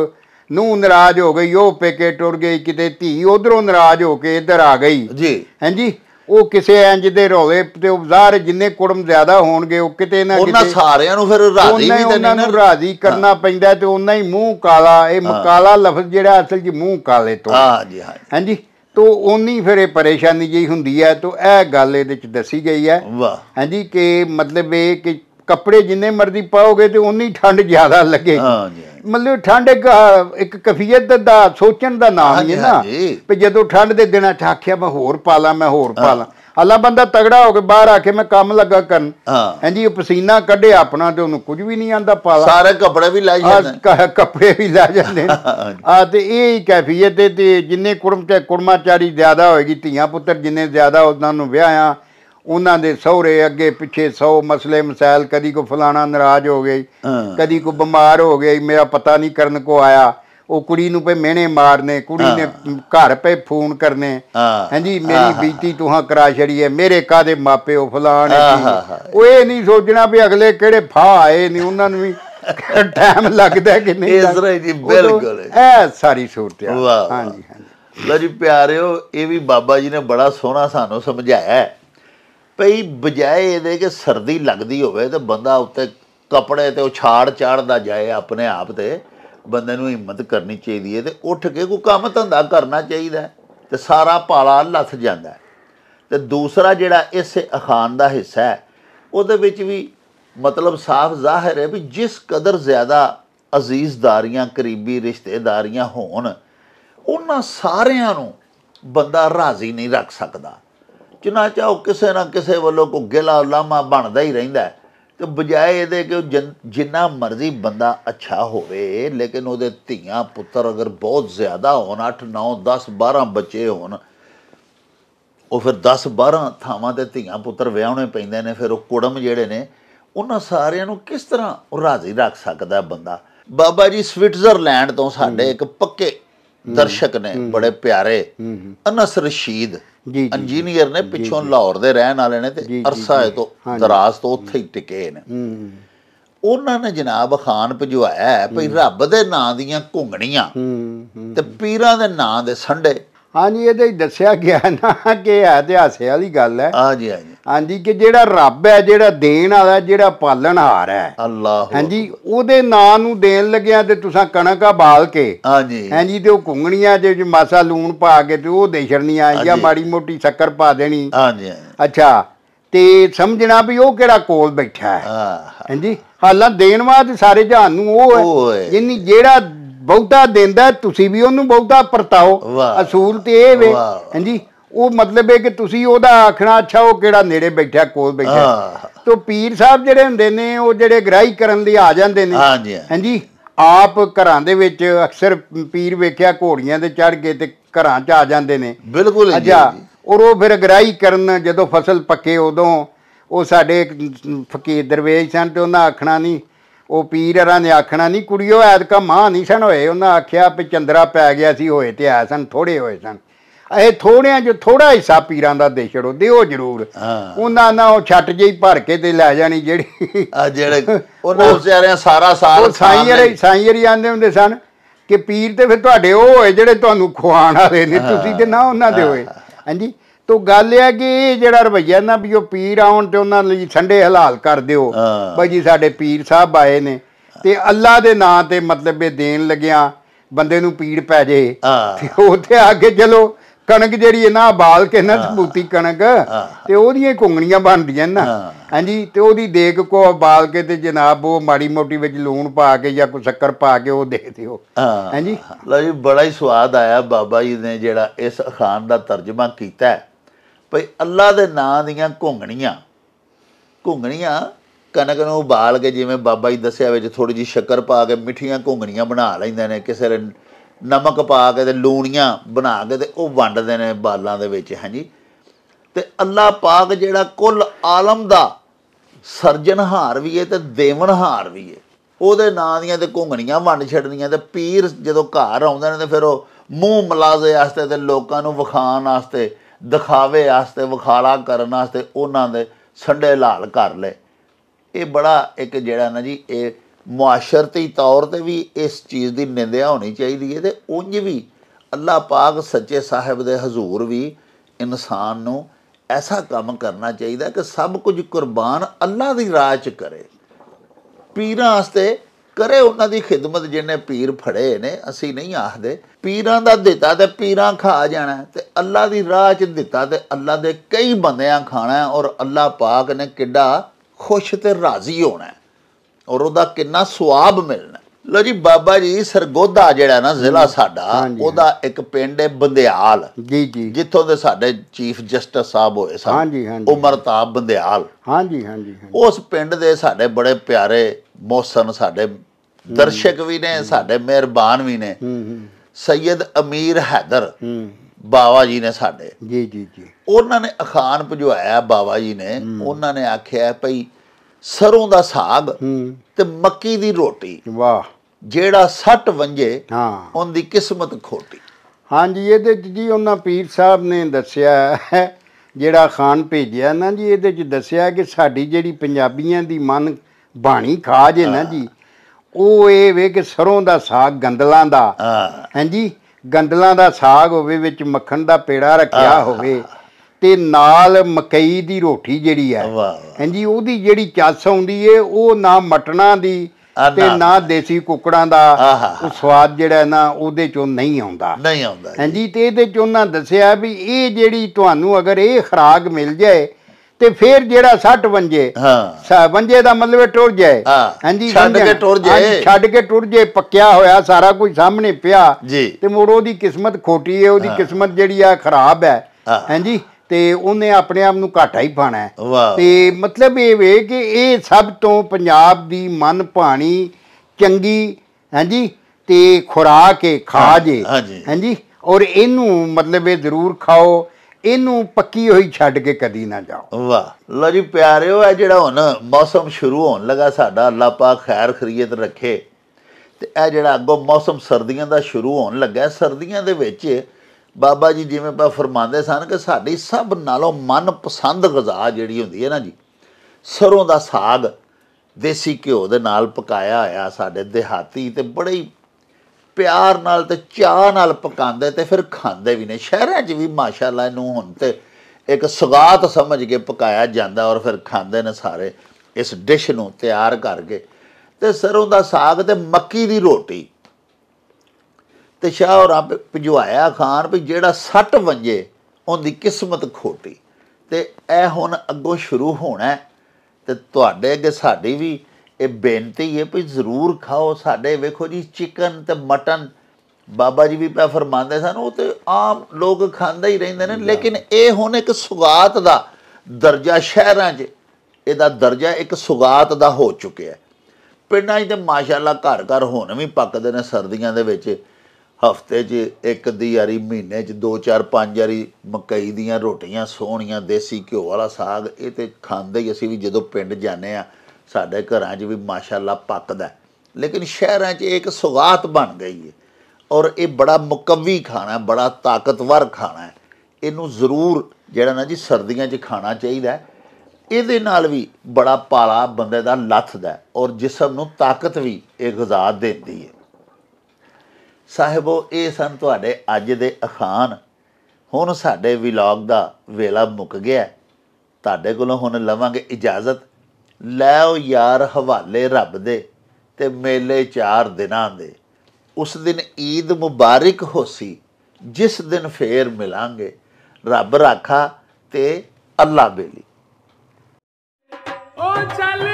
ਨੂੰ ਨਾਰਾਜ਼ ਹੋ ਗਈ ਉਹ ਪੇਕੇ ਟੁਰ ਗਈ ਕਿਤੇ ਧੀ ਉਧਰੋਂ ਨਾਰਾਜ਼ ਹੋ ਕੇ ਇੱਧਰ ਆ ਗਈ ਜੀ ਹਾਂਜੀ ਉਹ ਕਿਸੇ ਇੰਜ ਦੇ ਰੋਲੇ ਤੇ ਉਬਜ਼ਾਰ ਜਿੰਨੇ ਕੁੜਮ ਜ਼ਿਆਦਾ ਹੋਣਗੇ ਉਹ ਕਿਤੇ ਨਾ ਕਿਤੇ ਉਹਨਾਂ ਸਾਰਿਆਂ ਨੂੰ ਫਿਰ ਰਾਜ਼ੀ ਵੀ ਤੇ ਉਹਨਾਂ ਨੂੰ ਰਾਜ਼ੀ ਕਰਨਾ ਪੈਂਦਾ ਤੇ ਉਹਨਾਂ ਹੀ ਮੂੰਹ ਕਾਲਾ ਇਹ ਮਕਾਲਾ ਲਫ਼ਜ਼ ਜਿਹੜਾ ਅਸਲ 'ਚ ਮੂੰਹ ਕਾਲੇ ਤੋਂ ਹਾਂ ਜੀ ਹਾਂ ਹਾਂਜੀ ਤੋ ਉਨੀ ਫਿਰ ਇਹ ਪਰੇਸ਼ਾਨੀ ਜਿਹੀ ਹੁੰਦੀ ਹੈ ਤੋ ਇਹ ਗੱਲ ਇਹਦੇ 'ਚ ਦੱਸੀ ਗਈ ਹੈ ਹਾਂਜੀ ਕਿ ਮਤਲਬ ਇਹ ਕਿ ਕੱਪੜੇ ਜਿੰਨੇ ਮਰਜ਼ੀ ਪਾਓਗੇ ਤੇ ਉਨੀ ਠੰਡ ਜ਼ਿਆਦਾ ਲੱਗੇ ਜੀ ਮਤਲਬ ਠੰਡ ਇੱਕ ਇੱਕ ਕਫੀਅਤ ਦਾ ਸੋਚਣ ਦਾ ਨਾਮ ਹੀ ਹੈ ਨਾ ਵੀ ਜਦੋਂ ਠੰਡ ਦੇ ਦਿਨਾਂ ਚ ਆਖਿਆ ਮੈਂ ਹੋਰ ਪਾ ਲਾਂ ਮੈਂ ਹੋਰ ਪਾ ਲਾਂ ਅੱਲਾ ਬੰਦਾ ਤਗੜਾ ਹੋ ਕੇ ਬਾਹਰ ਆ ਕੇ ਮੈਂ ਕੰਮ ਲੱਗਾ ਕਰਨ ਹਾਂਜੀ ਉਹ ਪਸੀਨਾ ਕੱਢੇ ਆਪਣਾ ਤੇ ਉਹਨੂੰ ਕੁਝ ਵੀ ਨਹੀਂ ਆਂਦਾ ਪਾਲਾ ਸਾਰੇ ਕੱਪੜੇ ਵੀ ਲੈ ਜਾਂਦੇ ਕੱਪੜੇ ਵੀ ਲੈ ਜਾਂਦੇ ਆ ਤੇ ਇਹ ਹੀ ਕੈਫੀਅਤ ਤੇ ਜਿੰਨੇ ਕੁੜਮ ਤੇ ਕੁੜਮਾਚਾਰੀ ਜ਼ਿਆਦਾ ਹੋਏਗੀ ਧੀਆਂ ਪੁੱਤਰ ਜਿੰਨੇ ਜ਼ਿਆਦਾ ਉਹਨਾਂ ਨੂੰ ਵਿਆਹਾਂ ਉਹਨਾਂ ਦੇ ਸਹੁਰੇ ਅੱਗੇ ਪਿੱਛੇ 100 ਮਸਲੇ ਮਸਾਇਲ ਕਦੀ ਕੋ ਫਲਾਣਾ ਨਾਰਾਜ਼ ਹੋ ਗਈ ਕਦੀ ਕੋ ਬਿਮਾਰ ਹੋ ਗਈ ਮੇਰਾ ਪਤਾ ਨਹੀਂ ਕਰਨ ਕੋ ਆਇਆ ਉਹ ਕੁੜੀ ਨੂੰ ਪੇ ਮਿਹਣੇ ਮਾਰਨੇ ਕੁੜੀ ਨੇ ਘਰ ਪੇ ਫੋਨ ਕਰਨੇ ਹਾਂਜੀ ਮੇਰੀ ਬੀਤੀ ਤੁਹਾਂ ਕਰਾ ਛੜੀ ਹੈ ਮੇਰੇ ਕਾਦੇ ਮਾਪੇ ਉਹ ਫਲਾਣ ਉਹ ਇਹ ਨਹੀਂ ਸੋਚਣਾ ਵੀ ਅਗਲੇ ਕਿਹੜੇ ਫਾ ਆਏ ਨਹੀਂ ਉਹਨਾਂ ਨੂੰ ਵੀ ਟਾਈਮ ਲੱਗਦਾ ਕਿ ਨਹੀਂ ਇਸ ਤਰ੍ਹਾਂ ਜੀ ਬਿਲਕੁਲ ਇਹ ਸਾਰੀ ਸੂਰਤ ਹੈ ਹਾਂਜੀ ਹਾਂਜੀ ਲੋ ਜੀ ਪਿਆਰਿਓ ਇਹ ਵੀ ਬਾਬਾ ਜੀ ਨੇ ਬੜਾ ਸੋਹਣਾ ਸਾਨੂੰ ਸਮਝਾਇਆ ਭਈ ਬਜਾਏ ਇਹਦੇ ਕਿ ਸਰਦੀ ਲੱਗਦੀ ਹੋਵੇ ਤੇ ਬੰਦਾ ਉੱਤੇ ਕਪੜੇ ਤੇ ਉਛਾੜ ਚਾੜਦਾ ਜਾਏ ਆਪਣੇ ਆਪ ਤੇ ਬੰਦੇ ਨੂੰ ਹਿੰਮਤ ਕਰਨੀ ਚਾਹੀਦੀ ਹੈ ਤੇ ਉੱਠ ਕੇ ਕੋਈ ਕੰਮ ਧੰਦਾ ਕਰਨਾ ਚਾਹੀਦਾ ਤੇ ਸਾਰਾ ਪਾਲਾ ਲੱਥ ਜਾਂਦਾ ਤੇ ਦੂਸਰਾ ਜਿਹੜਾ ਇਸ ਅਖਾਨ ਦਾ ਹਿੱਸਾ ਹੈ ਉਹਦੇ ਵਿੱਚ ਵੀ ਮਤਲਬ ਸਾਫ਼ ਜ਼ਾਹਿਰ ਹੈ ਵੀ ਜਿਸ ਕਦਰ ਜ਼ਿਆਦਾ ਅਜ਼ੀਜ਼ਦਾਰੀਆਂ ਕਰੀਬੀ ਰਿਸ਼ਤੇਦਾਰੀਆਂ ਹੋਣ ਉਹਨਾਂ ਸਾਰਿਆਂ ਨੂੰ ਬੰਦਾ ਰਾਜ਼ੀ ਨਹੀਂ ਰੱਖ ਸਕਦਾ ਚਨਾਚਾ ਉਹ ਕਿਸੇ ਨਾ ਕਿਸੇ ਵੱਲੋਂ ਕੋ ਗਿਲਾ ਲਾਮਾ ਬਣਦਾ ਹੀ ਰਹਿੰਦਾ ਹੈ ਤੇ ਬਜਾਏ ਇਹਦੇ ਕਿ ਜਿੰਨਾ ਮਰਜ਼ੀ ਬੰਦਾ ਅੱਛਾ ਹੋਵੇ ਲੇਕਿਨ ਉਹਦੇ ਧੀਆਂ ਪੁੱਤਰ ਅਗਰ ਬਹੁਤ ਜ਼ਿਆਦਾ ਹੋਣ 8 9 10 12 ਬੱਚੇ ਹੋਣ ਉਹ ਫਿਰ 10 12 ਥਾਵਾਂ ਤੇ ਧੀਆਂ ਪੁੱਤਰ ਵਿਆਹਣੇ ਪੈਂਦੇ ਨੇ ਫਿਰ ਉਹ ਕੁੜਮ ਜਿਹੜੇ ਨੇ ਉਹਨਾਂ ਸਾਰਿਆਂ ਨੂੰ ਕਿਸ ਤਰ੍ਹਾਂ ਰਾਜ਼ੀ ਰੱਖ ਸਕਦਾ ਬੰਦਾ ਬਾਬਾ ਜੀ ਸਵਿਟਜ਼ਰਲੈਂਡ ਤੋਂ ਸਾਡੇ ਇੱਕ ਪੱਕੇ ਦਰਸ਼ਕ ਨੇ ਬੜੇ ਪਿਆਰੇ ਅਨਸ ਰਸ਼ੀਦ ਜੀ ਇੰਜੀਨੀਅਰ ਨੇ ਪਿੱਛੋਂ ਲਾਹੌਰ ਦੇ ਰਹਿਣ ਵਾਲੇ ਨੇ ਤੇ ਅਰਸਾ ਤੋਂ ਤਰਾਸ ਤੋਂ ਉੱਥੇ ਹੀ ਟਿਕੇ ਨੇ ਉਹਨਾਂ ਨੇ ਜਨਾਬ ਖਾਨ ਭਜਵਾਇਆ ਭਈ ਰੱਬ ਦੇ ਨਾਂ ਦੀਆਂ ਘੁੰਗਣੀਆਂ ਤੇ ਪੀਰਾਂ ਦੇ ਨਾਂ ਦੇ ਸੰਡੇ ਹਾਂਜੀ ਇਹਦੇ ਹੀ ਦੱਸਿਆ ਗਿਆ ਨਾ ਕਿ ਇਹ ਇਤਿਹਾਸੇ ਵਾਲੀ ਗੱਲ ਹੈ ਹਾਂਜੀ ਹਾਂਜੀ ਹਾਂਜੀ ਕਿ ਜਿਹੜਾ ਰੱਬ ਹੈ ਜਿਹੜਾ ਦੇਣ ਵਾਲਾ ਜਿਹੜਾ ਪਾਲਣਹਾਰ ਹੈ ਅੱਲਾਹ ਹਾਂਜੀ ਉਹਦੇ ਨਾਂ ਨੂੰ ਦੇਣ ਲੱਗਿਆ ਤੇ ਤੁਸੀਂ ਕਣਕ ਆ ਬਾਲ ਕੇ ਹਾਂਜੀ ਹਾਂਜੀ ਤੇ ਉਹ ਕੁੰਗਣੀਆਂ ਜੇ ਮਾਸਾ ਲੂਣ ਪਾ ਕੇ ਤੇ ਉਹ ਦੇ ਛੜਨੀ ਆ ਜਾਂ ਮਾੜੀ ਮੋਟੀ ਸ਼ੱਕਰ ਪਾ ਦੇਣੀ ਹਾਂਜੀ ਅੱਛਾ ਤੇ ਸਮਝਣਾ ਵੀ ਉਹ ਕਿਹੜਾ ਕੋਲ ਬੈਠਾ ਹੈ ਹਾਂਜੀ ਹਾਲਾਂ ਦੇਣ ਤੇ ਸਾਰੇ ਜਹਾਨ ਨੂੰ ਉਹ ਹੈ ਜਿੰਨੀ ਜਿਹੜਾ ਬਹੁਤਾ ਦਿੰਦਾ ਤੁਸੀਂ ਵੀ ਉਹਨੂੰ ਬਹੁਤਾ ਪਰਤਾਓ ਅਸੂਲ ਤੇ ਇਹ ਵੇ ਹਾਂਜੀ ਉਹ ਮਤਲਬ ਹੈ ਕਿ ਤੁਸੀਂ ਉਹਦਾ ਆਖਣਾ ਅੱਛਾ ਉਹ ਕਿਹੜਾ ਨੇੜੇ ਬੈਠਾ ਕੋਲ ਬੈਠਾ ਤੋ ਪੀਰ ਸਾਹਿਬ ਜਿਹੜੇ ਹੁੰਦੇ ਨੇ ਉਹ ਜਿਹੜੇ ਗ੍ਰਾਹੀ ਕਰਨ ਦੀ ਆ ਜਾਂਦੇ ਨੇ ਹਾਂਜੀ ਹਾਂਜੀ ਆਪ ਘਰਾਂ ਦੇ ਵਿੱਚ ਅਕਸਰ ਪੀਰ ਵੇਖਿਆ ਘੋੜੀਆਂ ਤੇ ਚੜ ਕੇ ਤੇ ਘਰਾਂ 'ਚ ਆ ਜਾਂਦੇ ਨੇ ਬਿਲਕੁਲ ਅੱਛਾ ਔਰ ਉਹ ਫਿਰ ਗ੍ਰਾਹੀ ਕਰਨ ਜਦੋਂ ਫਸਲ ਪੱਕੇ ਉਦੋਂ ਉਹ ਸਾਡੇ ਫਕੀਰ ਦਰਵੇਸ਼ ਸਨ ਤੇ ਉਹਨਾਂ ਆਖਣਾ ਨਹੀਂ ਉਹ ਪੀਰਾਂ ਨੇ ਆਖਣਾ ਨਹੀਂ ਕੁੜੀਓ ਐਦਕਾ ਮਾਂ ਨਹੀਂ ਸਨ ਹੋਏ ਉਹਨਾਂ ਆਖਿਆ ਪੀ ਚੰਦਰਾ ਪੈ ਗਿਆ ਸੀ ਹੋਏ ਤੇ ਆਏ ਸਨ ਥੋੜੇ ਹੋਏ ਸਨ ਇਹ ਥੋੜਿਆਂ ਜੋ ਥੋੜਾ ਹਿੱਸਾ ਪੀਰਾਂ ਦਾ ਦੇ ਛੜੋ ਦਿਓ ਜਰੂਰ ਉਹਨਾਂ ਨਾਲ ਉਹ ਛੱਟ ਜਈ ਭਰ ਕੇ ਤੇ ਲੈ ਜਾਣੀ ਜਿਹੜੀ ਆ ਜਿਹੜੇ ਉਹਨਾਂ ਵਿਚਾਰਿਆਂ ਸਾਰਾ ਸਾਲ ਸਾਈਂ ਸਾਈਂ ਆਂਦੇ ਹੁੰਦੇ ਸਨ ਕਿ ਪੀਰ ਤੇ ਫਿਰ ਤੁਹਾਡੇ ਉਹ ਹੋਏ ਜਿਹੜੇ ਤੁਹਾਨੂੰ ਖਵਾਣ ਵਾਲੇ ਨੇ ਤੁਸੀਂ ਤੇ ਨਾ ਉਹਨਾਂ ਦੇ ਹੋਏ ਹਾਂਜੀ ਤੋ ਗੱਲ ਇਹ ਆ ਕਿ ਇਹ ਜਿਹੜਾ ਰਵਈਆ ਨਾ ਵੀ ਉਹ ਪੀਰ ਆਉਣ ਤੇ ਉਹਨਾਂ ਲਈ ਠੰਡੇ ਹਲਾਲ ਕਰ ਦਿਓ ਭਾਈ ਜੀ ਸਾਡੇ ਪੀਰ ਸਾਹਿਬ ਆਏ ਨੇ ਤੇ ਅੱਲਾ ਦੇ ਨਾਂ ਤੇ ਮਤਲਬ ਇਹ ਦੇਣ ਲੱਗਿਆ ਬੰਦੇ ਨੂੰ ਪੀੜ ਪੈ ਜੇ ਤੇ ਉਹ ਤੇ ਆ ਕੇ ਚਲੋ ਕਣਕ ਜਿਹੜੀ ਇਹ ਨਾ ਬਾਲ ਕੇ ਨਾ ਸਬੂਤੀ ਕਣਕ ਤੇ ਉਹਦੀਆਂ ਕੁੰਗਣੀਆਂ ਬਣਦੀਆਂ ਨਾ ਹਾਂਜੀ ਤੇ ਉਹਦੀ ਦੇਗ ਕੋ ਬਾਲ ਕੇ ਤੇ ਜਨਾਬ ਉਹ ਮਾੜੀ ਮੋਟੀ ਵਿੱਚ ਲੂਣ ਪਾ ਕੇ ਜਾਂ ਕੋਈ ਸ਼ੱਕਰ ਪਾ ਕੇ ਉਹ ਦੇ ਦਿਓ ਹਾਂਜੀ ਲਓ ਜੀ ਬੜਾ ਹੀ ਸਵਾਦ ਆਇਆ ਬਾਬਾ ਜੀ ਨੇ ਜਿਹੜਾ ਇਸ ਖਾਨ ਦਾ ਤਰਜਮਾ ਕੀਤਾ ਭਈ ਅੱਲਾ ਦੇ ਨਾਂ ਦੀਆਂ ਕੁੰਗਣੀਆਂ ਕੁੰਗਣੀਆਂ ਕਣਕ ਨੂੰ ਉਬਾਲ ਕੇ ਜਿਵੇਂ ਬਾਬਾ ਜੀ ਦੱਸਿਆ ਵਿੱਚ ਥੋੜੀ ਜੀ ਸ਼ੱਕਰ ਪਾ ਕੇ ਮਿੱਠੀਆਂ ਘੁੰਗਣੀਆਂ ਬਣਾ ਲੈਂਦੇ ਨੇ ਕਿਸੇ ਨੇ ਨਮਕ ਪਾ ਕੇ ਤੇ ਲੂਣੀਆਂ ਬਣਾ ਕੇ ਤੇ ਉਹ ਵੰਡਦੇ ਨੇ ਬਾਲਾਂ ਦੇ ਵਿੱਚ ਹਾਂਜੀ ਤੇ ਅੱਲਾ ਪਾਕ ਜਿਹੜਾ ਕੁੱਲ ਆਲਮ ਦਾ ਸਰਜਨਹਾਰ ਵੀ ਏ ਤੇ ਦੇਵਨਹਾਰ ਵੀ ਏ ਉਹਦੇ ਨਾਂ ਦੀਆਂ ਤੇ ਘੁੰਗਣੀਆਂ ਵੰਡ ਛੜਨੀਆਂ ਤੇ ਪੀਰ ਜਦੋਂ ਘਰ ਆਉਂਦੇ ਨੇ ਤੇ ਫਿਰ ਉਹ ਮੂੰਹ ਮਲਾਜ਼ੇ ਆਸਤੇ ਤੇ ਲੋਕਾਂ ਨੂੰ ਵਿਖਾਣ ਆਸਤੇ ਦਿਖਾਵੇ ਆਸਤੇ ਵਿਖਾਲਾ ਕਰਨ ਆਸਤੇ ਉਹਨਾਂ ਦੇ ਸੰਡੇ ਲਾਲ ਕਰ ਲੈ ਇਹ ਬੜਾ ਇੱਕ ਜਿਹੜਾ ਨਾ ਜੀ ਇਹ ਮੁਆਸ਼ਰਤੀ ਤੌਰ ਤੇ ਵੀ ਇਸ ਚੀਜ਼ ਦੀ ਨਿੰਦਿਆ ਹੋਣੀ ਚਾਹੀਦੀ ਹੈ ਤੇ ਉੰਜ ਵੀ ਅੱਲਾ ਪਾਕ ਸੱਚੇ ਸਾਹਿਬ ਦੇ ਹਜ਼ੂਰ ਵੀ ਇਨਸਾਨ ਨੂੰ ਐਸਾ ਕੰਮ ਕਰਨਾ ਚਾਹੀਦਾ ਕਿ ਸਭ ਕੁਝ ਕੁਰਬਾਨ ਅੱਲਾ ਦੀ ਰਾਹ 'ਚ ਕਰੇ ਪੀਰਾਂ ਵਾਸਤੇ ਕਰੇ ਉਹਨਾਂ ਦੀ ਖਿਦਮਤ ਜਿਹਨੇ ਪੀਰ ਫੜੇ ਨੇ ਅਸੀਂ ਨਹੀਂ ਆਖਦੇ ਪੀਰਾਂ ਦਾ ਦਿੱਤਾ ਤੇ ਪੀਰਾਂ ਖਾ ਜਾਣਾ ਤੇ ਅੱਲਾ ਦੀ ਰਾਹ 'ਚ ਦਿੱਤਾ ਤੇ ਅੱਲਾ ਦੇ ਕਈ ਬੰਦਿਆਂ ਖਾਣਾ ਔਰ ਅੱਲਾ ਪਾਕ ਨੇ ਕਿੱਡਾ ਖੁਸ਼ ਤੇ ਰਾਜ਼ੀ ਹੋਣਾ ਔਰ ਉਹਦਾ ਕਿੰਨਾ ਸਵਾਬ ਮਿਲਣਾ ਲੋ ਜੀ ਬਾਬਾ ਜੀ ਸਰਗੋਧਾ ਜਿਹੜਾ ਨਾ ਜ਼ਿਲ੍ਹਾ ਸਾਡਾ ਉਹਦਾ ਇੱਕ ਪਿੰਡ ਹੈ ਬੰਦਿਆਲ ਜੀ ਜੀ ਜਿੱਥੋਂ ਦੇ ਸਾਡੇ ਚੀਫ ਜਸਟਿਸ ਸਾਹਿਬ ਹੋਏ ਸਨ ਹਾਂਜੀ ਹਾਂਜੀ ਉਮਰਤਾਬ ਬੰਦਿਆਲ ਹਾਂਜੀ ਹਾਂਜੀ ਉਸ ਪਿੰਡ ਦੇ ਸਾਡੇ ਬੜੇ ਪਿਆਰੇ ਮੌਸਮ ਸਾਡੇ ਦਰਸ਼ਕ ਵੀ ਨੇ ਸਾਡੇ ਮਿਹਰਬਾਨ ਵੀ ਨੇ ਸੈਦ ਅਮੀਰ ਹੈਦਰ ਬਾਵਾ ਜੀ ਨੇ ਸਾਡੇ ਜੀ ਜੀ ਜੀ ਉਹਨਾਂ ਨੇ ਅਖਾਨ ਭਜਵਾਇਆ ਬਾਵਾ ਜੀ ਨੇ ਉਹਨਾਂ ਨੇ ਆਖਿਆ ਭਈ ਸਰੋਂ ਦਾ ਸਾਗ ਤੇ ਮੱਕੀ ਦੀ ਰੋਟੀ ਵਾਹ ਜਿਹੜਾ ਸੱਟ ਵੰਜੇ ਹਾਂ ਉਹਦੀ ਕਿਸਮਤ ਖੋਟੀ ਹਾਂਜੀ ਇਹਦੇ ਚ ਜੀ ਉਹਨਾਂ ਪੀਰ ਸਾਹਿਬ ਨੇ ਦੱਸਿਆ ਜਿਹੜਾ ਖਾਨ ਭੇਜਿਆ ਨਾ ਜੀ ਇਹਦੇ ਚ ਦੱਸਿਆ ਕਿ ਸਾਡੀ ਜਿਹੜੀ ਪੰਜਾਬੀਆਂ ਦੀ ਮਨ ਬਾਣੀ ਖਾਜ ਹੈ ਨਾ ਜੀ ਉਹ ਇਹ ਵੇ ਕਿ ਸਰੋਂ ਦਾ ਸਾਗ ਗੰਦਲਾਂ ਦਾ ਹਾਂਜੀ ਗੰਦਲਾਂ ਦਾ ਸਾਗ ਹੋਵੇ ਵਿੱਚ ਮੱਖਣ ਦਾ ਪੇੜਾ ਰੱਖਿਆ ਹੋਵੇ ਤੇ ਨਾਲ ਮਕਈ ਦੀ ਰੋਟੀ ਜਿਹੜੀ ਹੈ ਹਾਂਜੀ ਉਹਦੀ ਜਿਹੜੀ ਚਾਸ ਆਉਂਦੀ ਏ ਉਹ ਨਾ ਮਟਣਾ ਦੀ ਤੇ ਨਾ ਦੇਸੀ ਕੁੱਕੜਾਂ ਦਾ ਉਹ ਸਵਾਦ ਜਿਹੜਾ ਨਾ ਉਹਦੇ ਚੋਂ ਨਹੀਂ ਆਉਂਦਾ ਨਹੀਂ ਆਉਂਦਾ ਹਾਂਜੀ ਤੇ ਇਹਦੇ ਚ ਉਹਨਾਂ ਦੱਸਿਆ ਵੀ ਇਹ ਜਿਹੜੀ ਤੁਹਾਨੂੰ ਅਗਰ ਇਹ ਖਰਾਕ ਮਿਲ ਜਾਏ ਤੇ ਫੇਰ ਜਿਹੜਾ 60 ਵੰਜੇ ਹਾਂ ਵੰਜੇ ਦਾ ਮਤਲਬ ਹੈ ਟੁਰ ਜਾਏ ਹਾਂਜੀ ਛੱਡ ਕੇ ਟੁਰ ਜਾਏ ਛੱਡ ਕੇ ਟੁਰ ਜਾਏ ਪੱਕਿਆ ਹੋਇਆ ਸਾਰਾ ਕੁਝ ਸਾਹਮਣੇ ਪਿਆ ਤੇ ਮੋੜ ਉਹਦੀ ਕਿਸਮਤ ਖੋਟੀ ਹੈ ਉਹਦੀ ਕਿਸਮਤ ਜਿਹੜੀ ਆ ਖਰਾਬ ਹੈ ਹਾਂਜੀ ਤੇ ਉਹਨੇ ਆਪਣੇ ਆਪ ਨੂੰ ਘਾਟਾ ਹੀ ਪਾਣਾ ਤੇ ਮਤਲਬ ਇਹ ਵੇ ਕਿ ਇਹ ਸਭ ਤੋਂ ਪੰਜਾਬ ਦੀ ਮਨ ਪਾਣੀ ਚੰਗੀ ਹਾਂਜੀ ਤੇ ਖੁਰਾ ਕੇ ਖਾ ਜੇ ਹਾਂਜੀ ਔਰ ਇਹਨੂੰ ਮਤਲਬ ਇਹ ਜ਼ਰੂਰ ਖਾਓ ਇਹਨੂੰ ਪੱਕੀ ਹੋਈ ਛੱਡ ਕੇ ਕਦੀ ਨਾ ਜਾਓ ਵਾਹ ਲੋ ਜੀ ਪਿਆਰਿਓ ਹੈ ਜਿਹੜਾ ਹੁਣ ਮੌਸਮ ਸ਼ੁਰੂ ਹੋਣ ਲੱਗਾ ਸਾਡਾ ਅੱਲਾ ਪਾਕ ਖੈਰ ਖਰੀਅਤ ਰੱਖੇ ਤੇ ਇਹ ਜਿਹੜਾ ਅੱਗੋਂ ਮੌਸਮ ਸਰਦੀਆਂ ਦਾ ਸ਼ੁਰੂ ਹੋਣ ਲੱਗਾ ਸਰਦੀਆਂ ਦੇ ਵਿੱਚ ਬਾਬਾ ਜੀ ਜਿਵੇਂ ਪਾ ਫਰਮਾਉਂਦੇ ਸਨ ਕਿ ਸਾਡੀ ਸਭ ਨਾਲੋਂ ਮਨ ਪਸੰਦ ਗਜ਼ਾ ਜਿਹੜੀ ਹੁੰਦੀ ਹੈ ਨਾ ਜੀ ਸਰੋਂ ਦਾ ਸਾਗ ਦੇਸੀ ਘਿਓ ਦੇ ਨਾਲ ਪਕਾਇਆ ਆ ਸਾਡੇ ਦਿਹਾਤੀ ਤੇ ਬੜੇ ਹੀ ਪਿਆਰ ਨਾਲ ਤੇ ਚਾਹ ਨਾਲ ਪਕਾਉਂਦੇ ਤੇ ਫਿਰ ਖਾਂਦੇ ਵੀ ਨੇ ਸ਼ਹਿਰਾਂ 'ਚ ਵੀ ਮਾਸ਼ਾਅੱਲਾ ਇਹਨੂੰ ਹੁਣ ਤੇ ਇੱਕ ਸੁਗਾਤ ਸਮਝ ਕੇ ਪਕਾਇਆ ਜਾਂਦਾ ਔਰ ਫਿਰ ਖਾਂਦੇ ਨੇ ਸਾਰੇ ਇਸ ਡਿਸ਼ ਨੂੰ ਤਿਆਰ ਕਰਕੇ ਤੇ ਸਰੋਂ ਦਾ ਸਾਗ ਤੇ ਮੱਕੀ ਦੀ ਰੋਟੀ ਤੇ ਸ਼ਾਹ ਔਰ ਆਪ ਭਜਵਾਇਆ ਖਾਨ ਵੀ ਜਿਹੜਾ ਸੱਟ ਵੰਜੇ ਉਹਦੀ ਕਿਸਮਤ ਖੋਟੀ ਤੇ ਇਹ ਹੁਣ ਅੱਗੋਂ ਸ਼ੁਰੂ ਹੋਣਾ ਤੇ ਤੁਹਾਡੇ ਅੱਗੇ ਸਾਡੀ ਵੀ ਇਹ ਬੇਨਤੀ ਹੈ ਵੀ ਜ਼ਰੂਰ ਖਾਓ ਸਾਡੇ ਵੇਖੋ ਜੀ ਚਿਕਨ ਤੇ ਮਟਨ ਬਾਬਾ ਜੀ ਵੀ ਪੈ ਫਰਮਾਉਂਦੇ ਸਨ ਉਹ ਤੇ ਆਮ ਲੋਕ ਖਾਂਦੇ ਹੀ ਰਹਿੰਦੇ ਨੇ ਲੇਕਿਨ ਇਹ ਹੁਣ ਇੱਕ ਸੁਗਾਤ ਦਾ ਦਰਜਾ ਸ਼ਹਿਰਾਂ 'ਚ ਇਹਦਾ ਦਰਜਾ ਇੱਕ ਸੁਗਾਤ ਦਾ ਹੋ ਚੁੱਕਿਆ ਪਿੰਡਾਂ 'ਚ ਤੇ ਮਾਸ਼ਾਅੱਲਾ ਘਰ ਘਰ ਹੁਣ ਵੀ ਪੱਕਦੇ ਨੇ ਸਰਦੀਆਂ ਦੇ ਵਿੱਚ ਹਫਤੇ 'ਚ ਇੱਕ ਦੀ ਵਾਰੀ ਮਹੀਨੇ 'ਚ 2 4 5 ਵਾਰੀ ਮਕਈ ਦੀਆਂ ਰੋਟੀਆਂ ਸੋਹਣੀਆਂ ਦੇਸੀ ਘਿਓ ਵਾਲਾ ਸਾਗ ਇਹ ਤੇ ਖਾਂਦੇ ਹੀ ਅਸੀਂ ਵੀ ਜਦੋਂ ਪਿੰਡ ਜਾਂਦੇ ਆ ਸਾਡੇ ਘਰਾਂ 'ਚ ਵੀ ਮਾਸ਼ਾਅੱਲਾ ਪੱਕਦਾ ਲੇਕਿਨ ਸ਼ਹਿਰਾਂ 'ਚ ਇੱਕ ਸੁਗਾਤ ਬਣ ਗਈ ਹੈ ਔਰ ਇਹ ਬੜਾ ਮੁਕਵੀ ਖਾਣਾ ਬੜਾ ਤਾਕਤਵਰ ਖਾਣਾ ਹੈ ਇਹਨੂੰ ਜ਼ਰੂਰ ਜਿਹੜਾ ਨਾ ਜੀ ਸਰਦੀਆਂ 'ਚ ਖਾਣਾ ਚਾਹੀਦਾ ਇਹਦੇ ਨਾਲ ਵੀ ਬੜਾ ਪਾਲਾ ਬੰਦੇ ਦਾ ਲੱਥਦਾ ਔਰ ਜਿਸਮ ਨੂੰ ਤਾਕਤ ਵੀ ਇਹ ਗਜ਼ਾ ਦਿੰਦੀ ਹੈ ਸਾਹਿਬੋ ਇਹ ਸਨ ਤੁਹਾਡੇ ਅੱਜ ਦੇ ਅਖਾਨ ਹੁਣ ਸਾਡੇ ਵਲੌਗ ਦਾ ਵੇਲਾ ਮੁੱਕ ਗਿਆ ਤੁਹਾਡੇ ਕੋਲੋਂ ਹੁਣ ਲਵਾਂਗੇ ਇਜਾਜ਼ਤ ਲੈਓ ਯਾਰ ਹਵਾਲੇ ਰੱਬ ਦੇ ਤੇ ਮੇਲੇ ਚਾਰ ਦਿਨਾਂ ਦੇ ਉਸ ਦਿਨ ਈਦ ਮੁਬਾਰਕ ਹੋਸੀ ਜਿਸ ਦਿਨ ਫੇਰ ਮਿਲਾਂਗੇ ਰੱਬ ਰਾਖਾ ਤੇ ਅੱਲਾ ਬੇਲੀ ਓ ਚੱਲ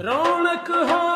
रौनक है